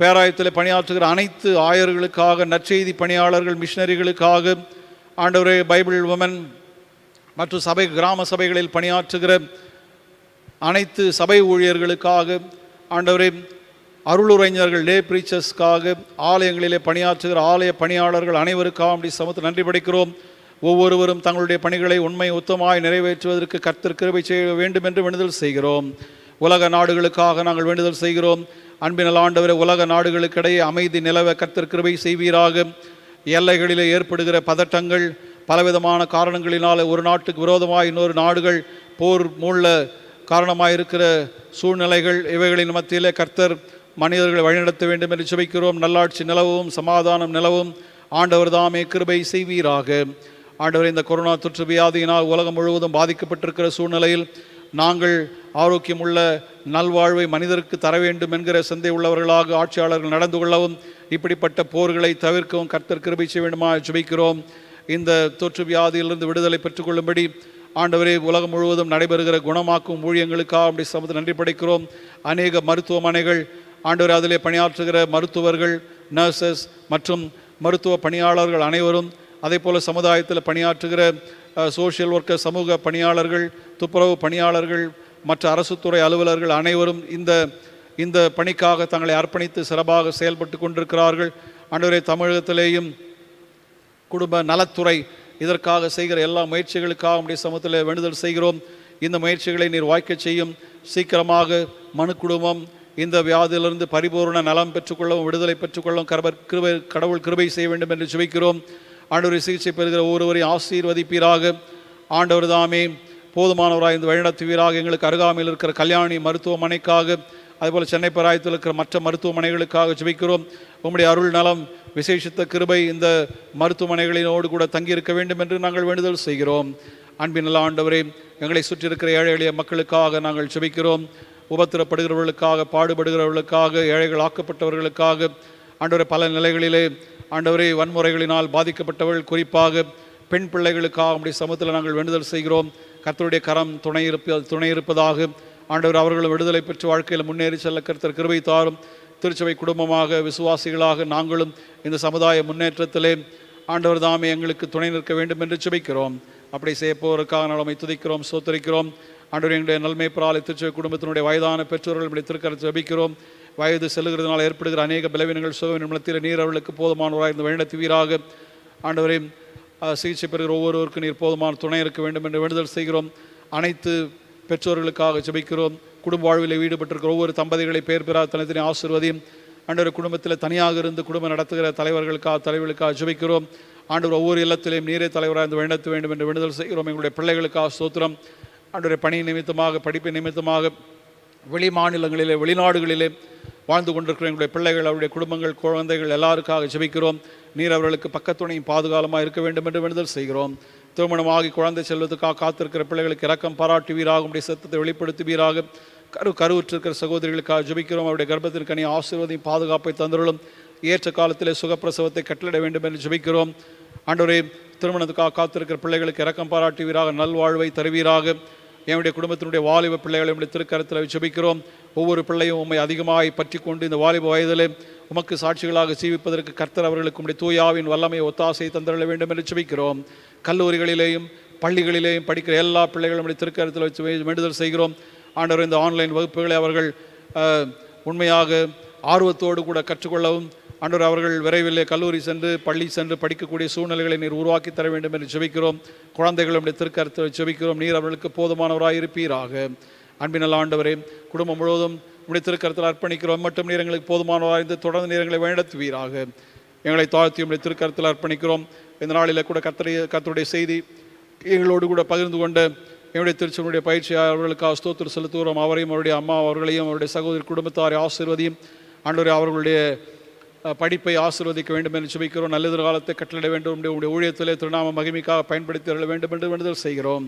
பேராயத்தில் பணியாற்றுகிற அனைத்து ஆயர்களுக்காக நற்செய்தி பணியாளர்கள் மிஷினரிகளுக்காக ஆண்டவரே பைபிள் உமன் மற்ற சபை கிராம சபைகளில் பணியாற்றுகிற அனைத்து சபை ஊழியர்களுக்காக ஆண்டவரே அருளுரைஞர்கள் டே பிரீச்சர்ஸ்க்காக ஆலயங்களிலே பணியாற்றுகிற ஆலய பணியாளர்கள் அனைவருக்காக அப்படி சமத்து நன்றி படைக்கிறோம் ஒவ்வொருவரும் தங்களுடைய பணிகளை உண்மை உத்தமாய் நிறைவேற்றுவதற்கு கர்த்தர் செய்ய வேண்டும் என்று வேண்டுதல் செய்கிறோம் உலக நாடுகளுக்காக நாங்கள் வேண்டுதல் செய்கிறோம் அன்பினல் ஆண்டவரை உலக நாடுகளுக்கிடையே அமைதி நிலவ கர்த்தர் செய்வீராக எல்லைகளிலே ஏற்படுகிற பதட்டங்கள் பலவிதமான காரணங்களினால் ஒரு நாட்டுக்கு விரோதமாக இன்னொரு நாடுகள் போர் மூல காரணமாக இருக்கிற சூழ்நிலைகள் இவைகளின் மத்தியில் கர்த்தர் மனிதர்களை வழிநடத்த வேண்டும் என்று சுபிக்கிறோம் நல்லாட்சி நிலவும் சமாதானம் நிலவும் ஆண்டவர் தாமே கிருபை செய்வீராக ஆண்டவர் இந்த கொரோனா தொற்று வியாதியினால் உலகம் முழுவதும் பாதிக்கப்பட்டிருக்கிற சூழ்நிலையில் நாங்கள் ஆரோக்கியமுள்ள நல்வாழ்வை மனிதருக்கு தர வேண்டும் என்கிற சந்தை உள்ளவர்களாக ஆட்சியாளர்கள் நடந்து கொள்ளவும் இப்படிப்பட்ட போர்களை தவிர்க்கவும் கர்த்தர் கிருபை செய்ய வேண்டுமா சுபிக்கிறோம் இந்த தொற்று வியாதியிலிருந்து விடுதலை பெற்றுக்கொள்ளும்படி ஆண்டவரே உலகம் முழுவதும் நடைபெறுகிற குணமாக்கும் ஊழியங்களுக்காக அப்படி சமத்து நன்றி படைக்கிறோம் அநேக மருத்துவமனைகள் ஆண்டவர் அதிலே பணியாற்றுகிற மருத்துவர்கள் நர்சஸ் மற்றும் மருத்துவ பணியாளர்கள் அனைவரும் அதே போல் சமுதாயத்தில் பணியாற்றுகிற சோஷியல் ஒர்க்கர் சமூக பணியாளர்கள் துப்புரவு பணியாளர்கள் மற்ற அரசு துறை அலுவலர்கள் அனைவரும் இந்த இந்த பணிக்காக தங்களை அர்ப்பணித்து சிறப்பாக செயல்பட்டு கொண்டிருக்கிறார்கள் ஆண்டவரே தமிழகத்திலேயும் குடும்ப நலத்துறை இதற்காக செய்கிற எல்லா முயற்சிகளுக்காக நம்முடைய சமூகத்தில் வேண்டுதல் செய்கிறோம் இந்த முயற்சிகளை நீர் வாய்க்க செய்யும் சீக்கிரமாக மனு குடும்பம் இந்த வியாதியிலிருந்து பரிபூர்ண நலம் பெற்றுக்கொள்ளவும் விடுதலை பெற்றுக்கொள்ளவும் கரபர் கிருபை கடவுள் கிருபை செய்ய வேண்டும் என்று சுவைக்கிறோம் ஆண்டவரை சிகிச்சை பெறுகிற ஒவ்வொருவரையும் ஆசீர்வதிப்பீராக ஆண்டவர் தாமே போதுமானவராய் இந்த வழிநடத்துவீராக எங்களுக்கு அருகாமையில் இருக்கிற கல்யாணி மருத்துவமனைக்காக அதுபோல் சென்னை பராயத்தில் இருக்கிற மற்ற மருத்துவமனைகளுக்காக ஜெபிக்கிறோம் உம்முடைய அருள் நலம் விசேஷித்த கிருபை இந்த மருத்துவமனைகளினோடு கூட தங்கியிருக்க வேண்டும் என்று நாங்கள் வேண்டுதல் செய்கிறோம் அன்பின் நல்ல ஆண்டவரே எங்களை சுற்றியிருக்கிற ஏழை எளிய மக்களுக்காக நாங்கள் ஜெபிக்கிறோம் உபத்திரப்படுகிறவர்களுக்காக பாடுபடுகிறவர்களுக்காக ஏழைகள் ஆக்கப்பட்டவர்களுக்காக ஆண்டவரை பல நிலைகளிலே ஆண்டவரை வன்முறைகளினால் பாதிக்கப்பட்டவர்கள் குறிப்பாக பெண் பிள்ளைகளுக்காக நம்முடைய சமூகத்தில் நாங்கள் வேண்டுதல் செய்கிறோம் கர்த்தருடைய கரம் துணை இருப்ப துணை இருப்பதாக ஆண்டவர் அவர்கள் விடுதலை பெற்று வாழ்க்கையில் முன்னேறி செல்ல கருத்தர் கிருபை தாரும் திருச்சபை குடும்பமாக விசுவாசிகளாக நாங்களும் இந்த சமுதாய முன்னேற்றத்திலே ஆண்டவர் தாமே எங்களுக்கு துணை நிற்க வேண்டும் என்று சுபிக்கிறோம் அப்படி செய்யப்போவதற்காக நலமை துதிக்கிறோம் சோத்தரிக்கிறோம் ஆண்டவர் எங்களுடைய நல்மை பிராலை திருச்சபை குடும்பத்தினுடைய வயதான பெற்றோர்கள் இப்படி திருக்கரை சுபிக்கிறோம் வயது செல்கிறதுனால் ஏற்படுகிற அநேக பலவீனங்கள் சுவை நிமிடத்தில் நீர் அவர்களுக்கு போதுமானவராக இந்த தீவிராக ஆண்டவரின் சிகிச்சை பெறுகிற ஒவ்வொருவருக்கும் நீர் போதுமான துணை இருக்க வேண்டும் என்று வேண்டுதல் செய்கிறோம் அனைத்து பெற்றோர்களுக்காக ஜெபிக்கிறோம் குடும்ப வாழ்வில் ஈடுபட்டிருக்கிற ஒவ்வொரு தம்பதிகளை பேர் பெறா தனித்தனி ஆசிர்வதியும் அன்றொரு குடும்பத்தில் தனியாக இருந்து குடும்பம் நடத்துகிற தலைவர்களுக்காக தலைவர்களுக்காக ஜெபிக்கிறோம் ஆண்டவர் ஒவ்வொரு இல்லத்திலையும் நீரே தலைவராக இருந்து வழிநடத்த வேண்டும் என்று விடுதல் செய்கிறோம் எங்களுடைய பிள்ளைகளுக்காக சோத்திரம் அன்றைய பணி நிமித்தமாக படிப்பு நிமித்தமாக வெளி மாநிலங்களிலே வெளிநாடுகளிலே வாழ்ந்து கொண்டிருக்கிற எங்களுடைய பிள்ளைகள் அவருடைய குடும்பங்கள் குழந்தைகள் எல்லாருக்காக ஜெபிக்கிறோம் நீர் அவர்களுக்கு பக்கத்துணையும் பாதுகாலமாக இருக்க வேண்டும் என்று விடுதல் செய்கிறோம் திருமணமாகி குழந்தை செல்வதற்காக காத்திருக்கிற பிள்ளைகளுக்கு இரக்கம் பாராட்டுவீராக உடைய சத்தத்தை வெளிப்படுத்துவீராக கரு கருவுற்றிருக்கிற சகோதரிகளுக்காக ஜபிக்கிறோம் அவருடைய அணி ஆசீர்வதையும் பாதுகாப்பை தந்துள்ளோம் ஏற்ற காலத்தில் சுகப்பிரசவத்தை கட்டளிட வேண்டும் என்று ஜபிக்கிறோம் ஆண்டவரே திருமணத்துக்காக காத்திருக்கிற பிள்ளைகளுக்கு இரக்கம் பாராட்டுவீராக நல்வாழ்வை தருவீராக என்னுடைய குடும்பத்தினுடைய வாலிப பிள்ளைகளை என்னுடைய திருக்கரத்தில் ஜபிக்கிறோம் ஒவ்வொரு பிள்ளையும் உண்மை அதிகமாக பற்றி கொண்டு இந்த வாலிப வயதிலே உமக்கு சாட்சிகளாக சீவிப்பதற்கு கர்த்தர் அவர்களுக்கு உடைய தூயாவின் வல்லமை ஒத்தாசை தந்திரள வேண்டும் என்று செபிக்கிறோம் கல்லூரிகளிலேயும் பள்ளிகளிலேயும் படிக்கிற எல்லா பிள்ளைகளும் நம்முடைய திருக்கரத்தில் வச்சு வேண்டுதல் செய்கிறோம் ஆண்டவர் இந்த ஆன்லைன் வகுப்புகளை அவர்கள் உண்மையாக ஆர்வத்தோடு கூட கற்றுக்கொள்ளவும் ஆண்டவர் அவர்கள் விரைவில் கல்லூரி சென்று பள்ளி சென்று படிக்கக்கூடிய சூழ்நிலைகளை நீர் உருவாக்கி தர வேண்டும் என்று ஜெபிக்கிறோம் குழந்தைகளுடைய திருக்கருத்தை ஜெபிக்கிறோம் நீர் அவர்களுக்கு போதுமானவராக இருப்பீராக அன்பினல் ஆண்டவரே குடும்பம் முழுவதும் உடைய முடித்திருக்கிறத்தில் அர்ப்பணிக்கிறோம் மட்டும் நேரங்களுக்கு போதுமான போதுமானவராக இருந்து தொடர்ந்து நேரங்களை வழிநடத்துவீராக எங்களை தாழ்த்தி உடைய திருக்கரத்தில் அர்ப்பணிக்கிறோம் இந்த நாளில் கூட கத்தரைய கத்தருடைய செய்தி எங்களோடு கூட பகிர்ந்து கொண்டு எங்களுடைய திருச்சனுடைய அவர்களுக்காக ஸ்தோத்திர செலுத்துகிறோம் அவரையும் அவருடைய அம்மா அவர்களையும் அவருடைய சகோதரி குடும்பத்தாரை ஆசிர்வதியும் ஆண்டோரை அவர்களுடைய படிப்பை ஆசிர்வதிக்க வேண்டும் என்று சுபிக்கிறோம் நல்ல காலத்தை கட்டளிட வேண்டும் உங்களுடைய ஊழியத்திலே திருநாம மகிமைக்காக பயன்படுத்தி வேண்டும் என்று வேண்டுதல் செய்கிறோம்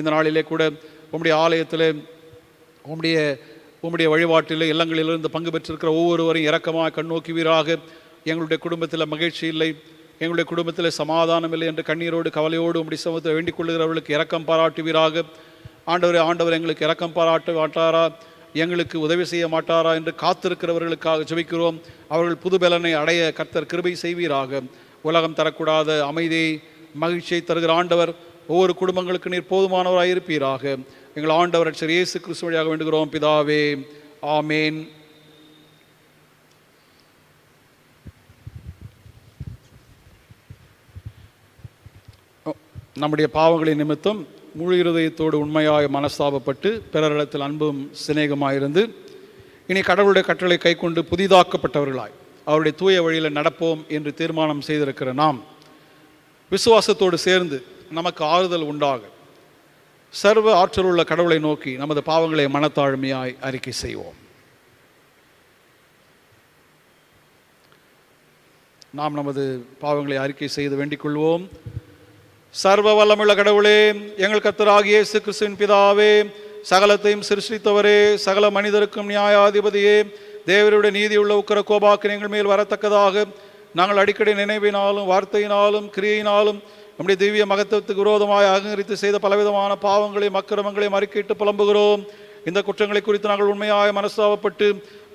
இந்த நாளிலே கூட உங்களுடைய ஆலயத்தில் உம்முடைய உம்முடைய வழிபாட்டில் இல்லங்களிலிருந்து பங்கு பெற்றிருக்கிற ஒவ்வொருவரையும் இரக்கமாக கண்ணோக்கி வீராக எங்களுடைய குடும்பத்தில் மகிழ்ச்சி இல்லை எங்களுடைய குடும்பத்தில் சமாதானம் இல்லை என்று கண்ணீரோடு கவலையோடு உம்முடைய சமூகத்தை வேண்டிக் கொள்ளுகிறவர்களுக்கு இரக்கம் பாராட்டுவீராக ஆண்டவர் ஆண்டவர் எங்களுக்கு இரக்கம் பாராட்ட மாட்டாரா எங்களுக்கு உதவி செய்ய மாட்டாரா என்று காத்திருக்கிறவர்களுக்காக ஜபிக்கிறோம் அவர்கள் புதுபலனை அடைய கர்த்தர் கிருபை செய்வீராக உலகம் தரக்கூடாத அமைதியை மகிழ்ச்சியை தருகிற ஆண்டவர் ஒவ்வொரு குடும்பங்களுக்கு நீர் போதுமானவராக இருப்பீராக எங்கள் ஆண்டவர் அச்சர் இயேசு கிறிஸ்து வழியாக வேண்டுகிறோம் பிதாவே ஆமேன் நம்முடைய பாவங்களின் நிமித்தம் முழு இருதயத்தோடு உண்மையாக மனஸ்தாபப்பட்டு பிறரிடத்தில் அன்பும் சிநேகமாயிருந்து இனி கடவுளுடைய கட்டளை கைக்கொண்டு புதிதாக்கப்பட்டவர்களாய் அவருடைய தூய வழியில் நடப்போம் என்று தீர்மானம் செய்திருக்கிற நாம் விசுவாசத்தோடு சேர்ந்து நமக்கு ஆறுதல் உண்டாகும் சர்வ ஆற்றல் உள்ள கடவுளை நோக்கி நமது பாவங்களை மனத்தாழ்மையாய் அறிக்கை செய்வோம் நாம் நமது பாவங்களை அறிக்கை செய்து வேண்டிக் கொள்வோம் சர்வ வல்லமுள்ள கடவுளே எங்கள் கத்தராகிய இயேசு கிறிஸ்துவின் பிதாவே சகலத்தையும் சிருஷ்டித்தவரே சகல மனிதருக்கும் நியாயாதிபதியே தேவருடைய நீதியுள்ள உக்கர கோபாக்கு எங்கள் மேல் வரத்தக்கதாக நாங்கள் அடிக்கடி நினைவினாலும் வார்த்தையினாலும் கிரியையினாலும் நம்முடைய திவ்ய மகத்துவத்துக்கு விரோதமாக அகங்கரித்து செய்த பலவிதமான பாவங்களையும் அக்கிரமங்களையும் அறிக்கையிட்டு புலம்புகிறோம் இந்த குற்றங்களை குறித்து நாங்கள் உண்மையாக மனசாவப்பட்டு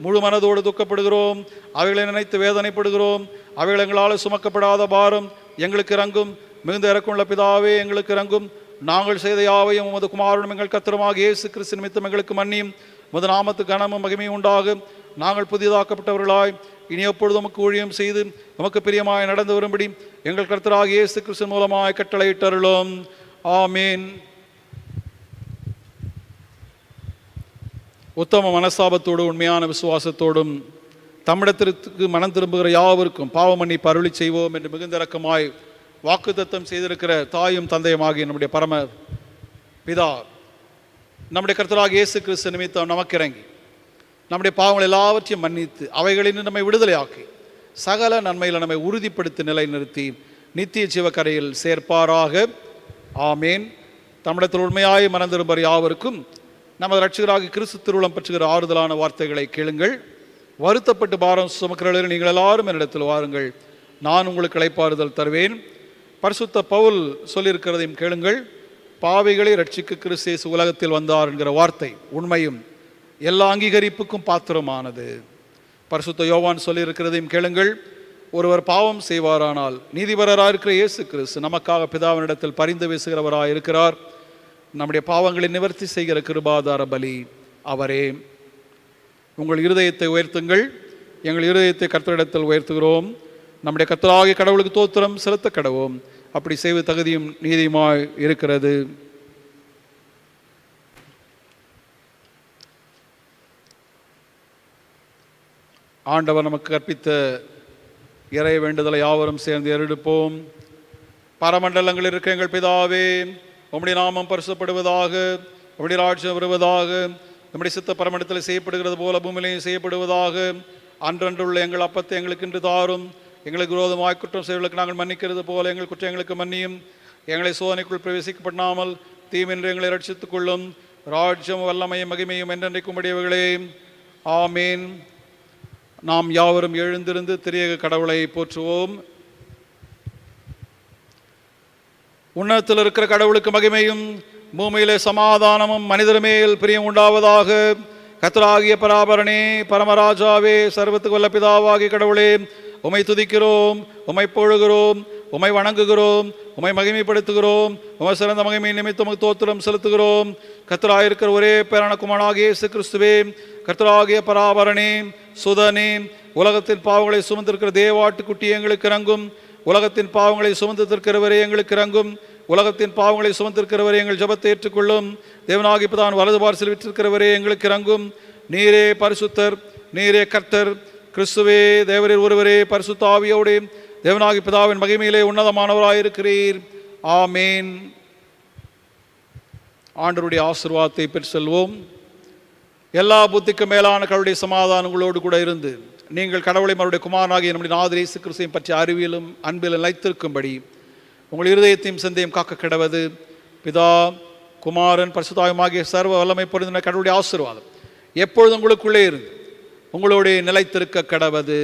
முழு மனதோடு துக்கப்படுகிறோம் அவைகளை நினைத்து வேதனைப்படுகிறோம் அவைகள் எங்களால் சுமக்கப்படாத பாரம் எங்களுக்கு இறங்கும் மிகுந்த இறக்குள்ள பிதாவே எங்களுக்கு இறங்கும் நாங்கள் செய்த யாவையும் உமது குமாரனும் எங்கள் கத்திரமாக இயேசு கிறிஸ்து நிமித்தம் எங்களுக்கு மன்னியும் உமது நாமத்து கனமும் மகிமையும் உண்டாகும் நாங்கள் புதிதாக்கப்பட்டவர்களாய் இனி எப்பொழுது நமக்கு ஊழியம் செய்து நமக்கு பிரியமாய் நடந்து வரும்படி எங்கள் கருத்தராக இயேசு கிருஷ்ண மூலமாக கட்டளையிட்டருளும் ஆமீன் உத்தம மனஸ்தாபத்தோடும் உண்மையான விசுவாசத்தோடும் தமிழத்திற்கு மனம் திரும்புகிற யாவருக்கும் பாவமண்ணி பருளி செய்வோம் என்று மிகுந்த ரக்கமாய் வாக்குத்தத்தம் செய்திருக்கிற தாயும் தந்தையுமாகிய நம்முடைய பரம பிதா நம்முடைய கருத்தராக இயேசு கிறிஸ்து நிமித்தம் நமக்கு இறங்கி நம்முடைய பாவங்கள் எல்லாவற்றையும் மன்னித்து அவைகளின் நம்மை விடுதலையாக்கி சகல நன்மையில் நம்மை உறுதிப்படுத்தி நிலைநிறுத்தி நித்திய சிவக்கரையில் சேர்ப்பாராக ஆமேன் தமிழத்தில் உண்மையாய் மனந்திருப்பர் யாவருக்கும் நமது ரட்சகராக கிறிஸ்து திருவிழம் பற்றுகிற ஆறுதலான வார்த்தைகளை கேளுங்கள் வருத்தப்பட்டு பாரம் சுமக்கிறவர்கள் நீங்கள் எல்லாரும் என்னிடத்தில் வாருங்கள் நான் உங்களுக்கு இழைப்பாறுதல் தருவேன் பரிசுத்த பவுல் சொல்லியிருக்கிறதையும் கேளுங்கள் பாவைகளை ரட்சிக்க கிறிஸ்தேசு உலகத்தில் வந்தார் என்கிற வார்த்தை உண்மையும் எல்லா அங்கீகரிப்புக்கும் பாத்திரமானது பரிசுத்த யோவான் சொல்லியிருக்கிறதையும் கேளுங்கள் ஒருவர் பாவம் செய்வாரானால் நீதிபரராக இருக்கிற இயேசு கிறிஸ்து நமக்காக பிதாவினிடத்தில் பரிந்து பேசுகிறவராக இருக்கிறார் நம்முடைய பாவங்களை நிவர்த்தி செய்கிற கிருபாதார பலி அவரே உங்கள் இருதயத்தை உயர்த்துங்கள் எங்கள் இருதயத்தை கர்த்தரிடத்தில் உயர்த்துகிறோம் நம்முடைய கர்த்தராகிய கடவுளுக்கு தோத்திரம் செலுத்த கடவோம் அப்படி செய்வது தகுதியும் நீதியுமாய் இருக்கிறது ஆண்டவர் நமக்கு கற்பித்த இறை வேண்டுதலை யாவரும் சேர்ந்து எருடுப்போம் பரமண்டலங்கள் இருக்க எங்கள் பிதாவே உம்முடைய நாமம் பரிசுப்படுவதாக உம்முடைய ராட்சியம் வருவதாக நம்முடைய சித்த பரமண்டத்தில் செய்யப்படுகிறது போல பூமியிலையும் செய்யப்படுவதாக அன்றன்றுள்ள எங்கள் அப்பத்தை எங்களுக்கு இன்று தாரும் எங்களுக்கு விரோதமாக குற்றம் செய்வதற்கு நாங்கள் மன்னிக்கிறது போல எங்கள் குற்றங்களுக்கு மன்னியும் எங்களை சோதனைக்குள் பிரவேசிக்கப்படாமல் தீமின்றி எங்களை ரட்சித்துக் கொள்ளும் ராஜ்யம் வல்லமையும் மகிமையும் என்றென்றைக்கும் உடையவர்களே ஆமீன் நாம் யாவரும் எழுந்திருந்து திரியக கடவுளை போற்றுவோம் உன்னதத்தில் இருக்கிற கடவுளுக்கு மகிமையும் பூமியிலே சமாதானமும் மனிதர் மேல் பிரியம் உண்டாவதாக கத்தராகிய பராபரணே பரமராஜாவே சர்வத்துக்கு கொல்ல பிதாவாகிய கடவுளே உமை துதிக்கிறோம் உமை போழுகிறோம் உமை வணங்குகிறோம் உமை மகிமைப்படுத்துகிறோம் உமை சிறந்த மகிமை நிமித்தம் தோத்திரம் செலுத்துகிறோம் கத்தராயிருக்கிற ஒரே பேரான குமாராகிய இயேசு கர்த்தராகிய பராபரனே சுதனே உலகத்தின் பாவங்களை சுமந்திருக்கிற தேவாட்டுக்குட்டி எங்களுக்கு இறங்கும் உலகத்தின் பாவங்களை சுமந்திருக்கிறவரை எங்களுக்கு இறங்கும் உலகத்தின் பாவங்களை சுமந்திருக்கிறவரை எங்கள் ஜபத்தை ஏற்றுக்கொள்ளும் தேவனாகி தான் வலது பார்சல் விற்றிருக்கிறவரே எங்களுக்கு இறங்கும் நீரே பரிசுத்தர் நீரே கர்த்தர் கிறிஸ்துவே தேவரில் ஒருவரே பரிசுத்தாவியோடே தேவனாகி பிதாவின் மகிமையிலே உன்னதமானவராயிருக்கிறீர் ஆமேன் ஆண்டருடைய ஆசிர்வாதத்தை பெற்று செல்வோம் எல்லா புத்திக்கு மேலான கடவுளுடைய சமாதானங்களோடு கூட இருந்து நீங்கள் கடவுளை மறுடைய குமாரனாகிய நம்முடைய நாதிரி கிறிஸ்தையும் பற்றி அறிவியலும் அன்பிலும் நிலைத்திருக்கும்படி உங்கள் இருதயத்தையும் சிந்தையும் காக்க கிடவது பிதா குமாரன் பரிசுதாயமாகிய சர்வ வல்லமை பொருந்தின கடவுளுடைய ஆசீர்வாதம் எப்பொழுது உங்களுக்குள்ளே இருந்து உங்களுடைய நிலைத்திருக்க கடவது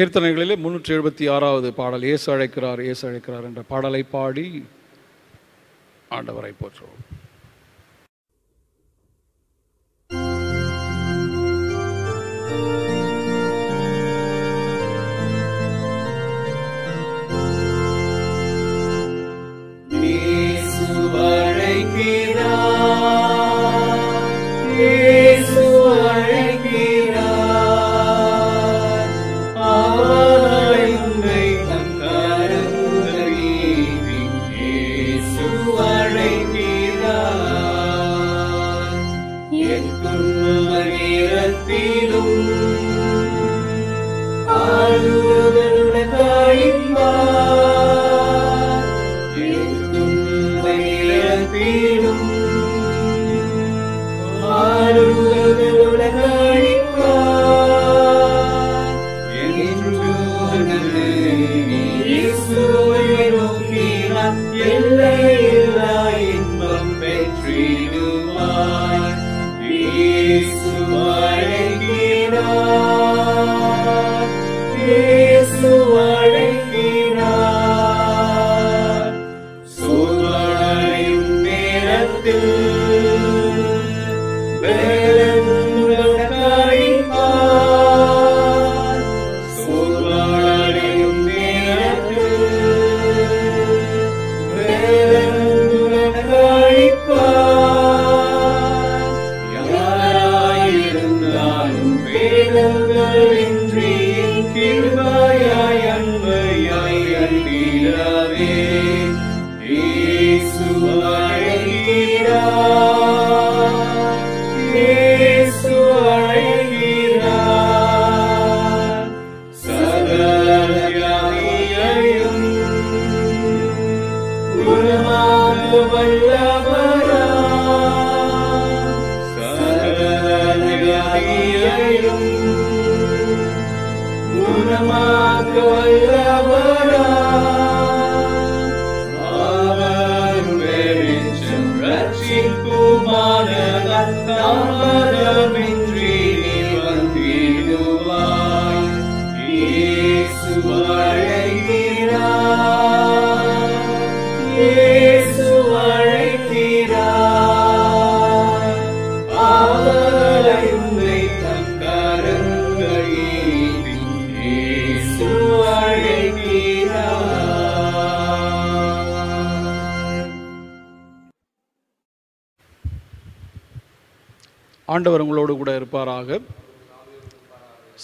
கீர்த்தனைகளிலே முன்னூற்றி எழுபத்தி ஆறாவது பாடல் ஏசு அழைக்கிறார் ஏசு அழைக்கிறார் என்ற பாடலை பாடி ஆண்டவரை போற்றுவோம்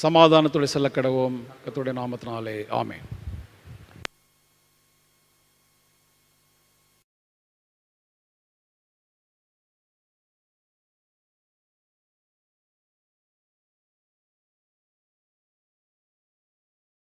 சமாதானத்துடைய செல்ல கடவோம் கத்துடைய நாமத்தினாலே ஆமே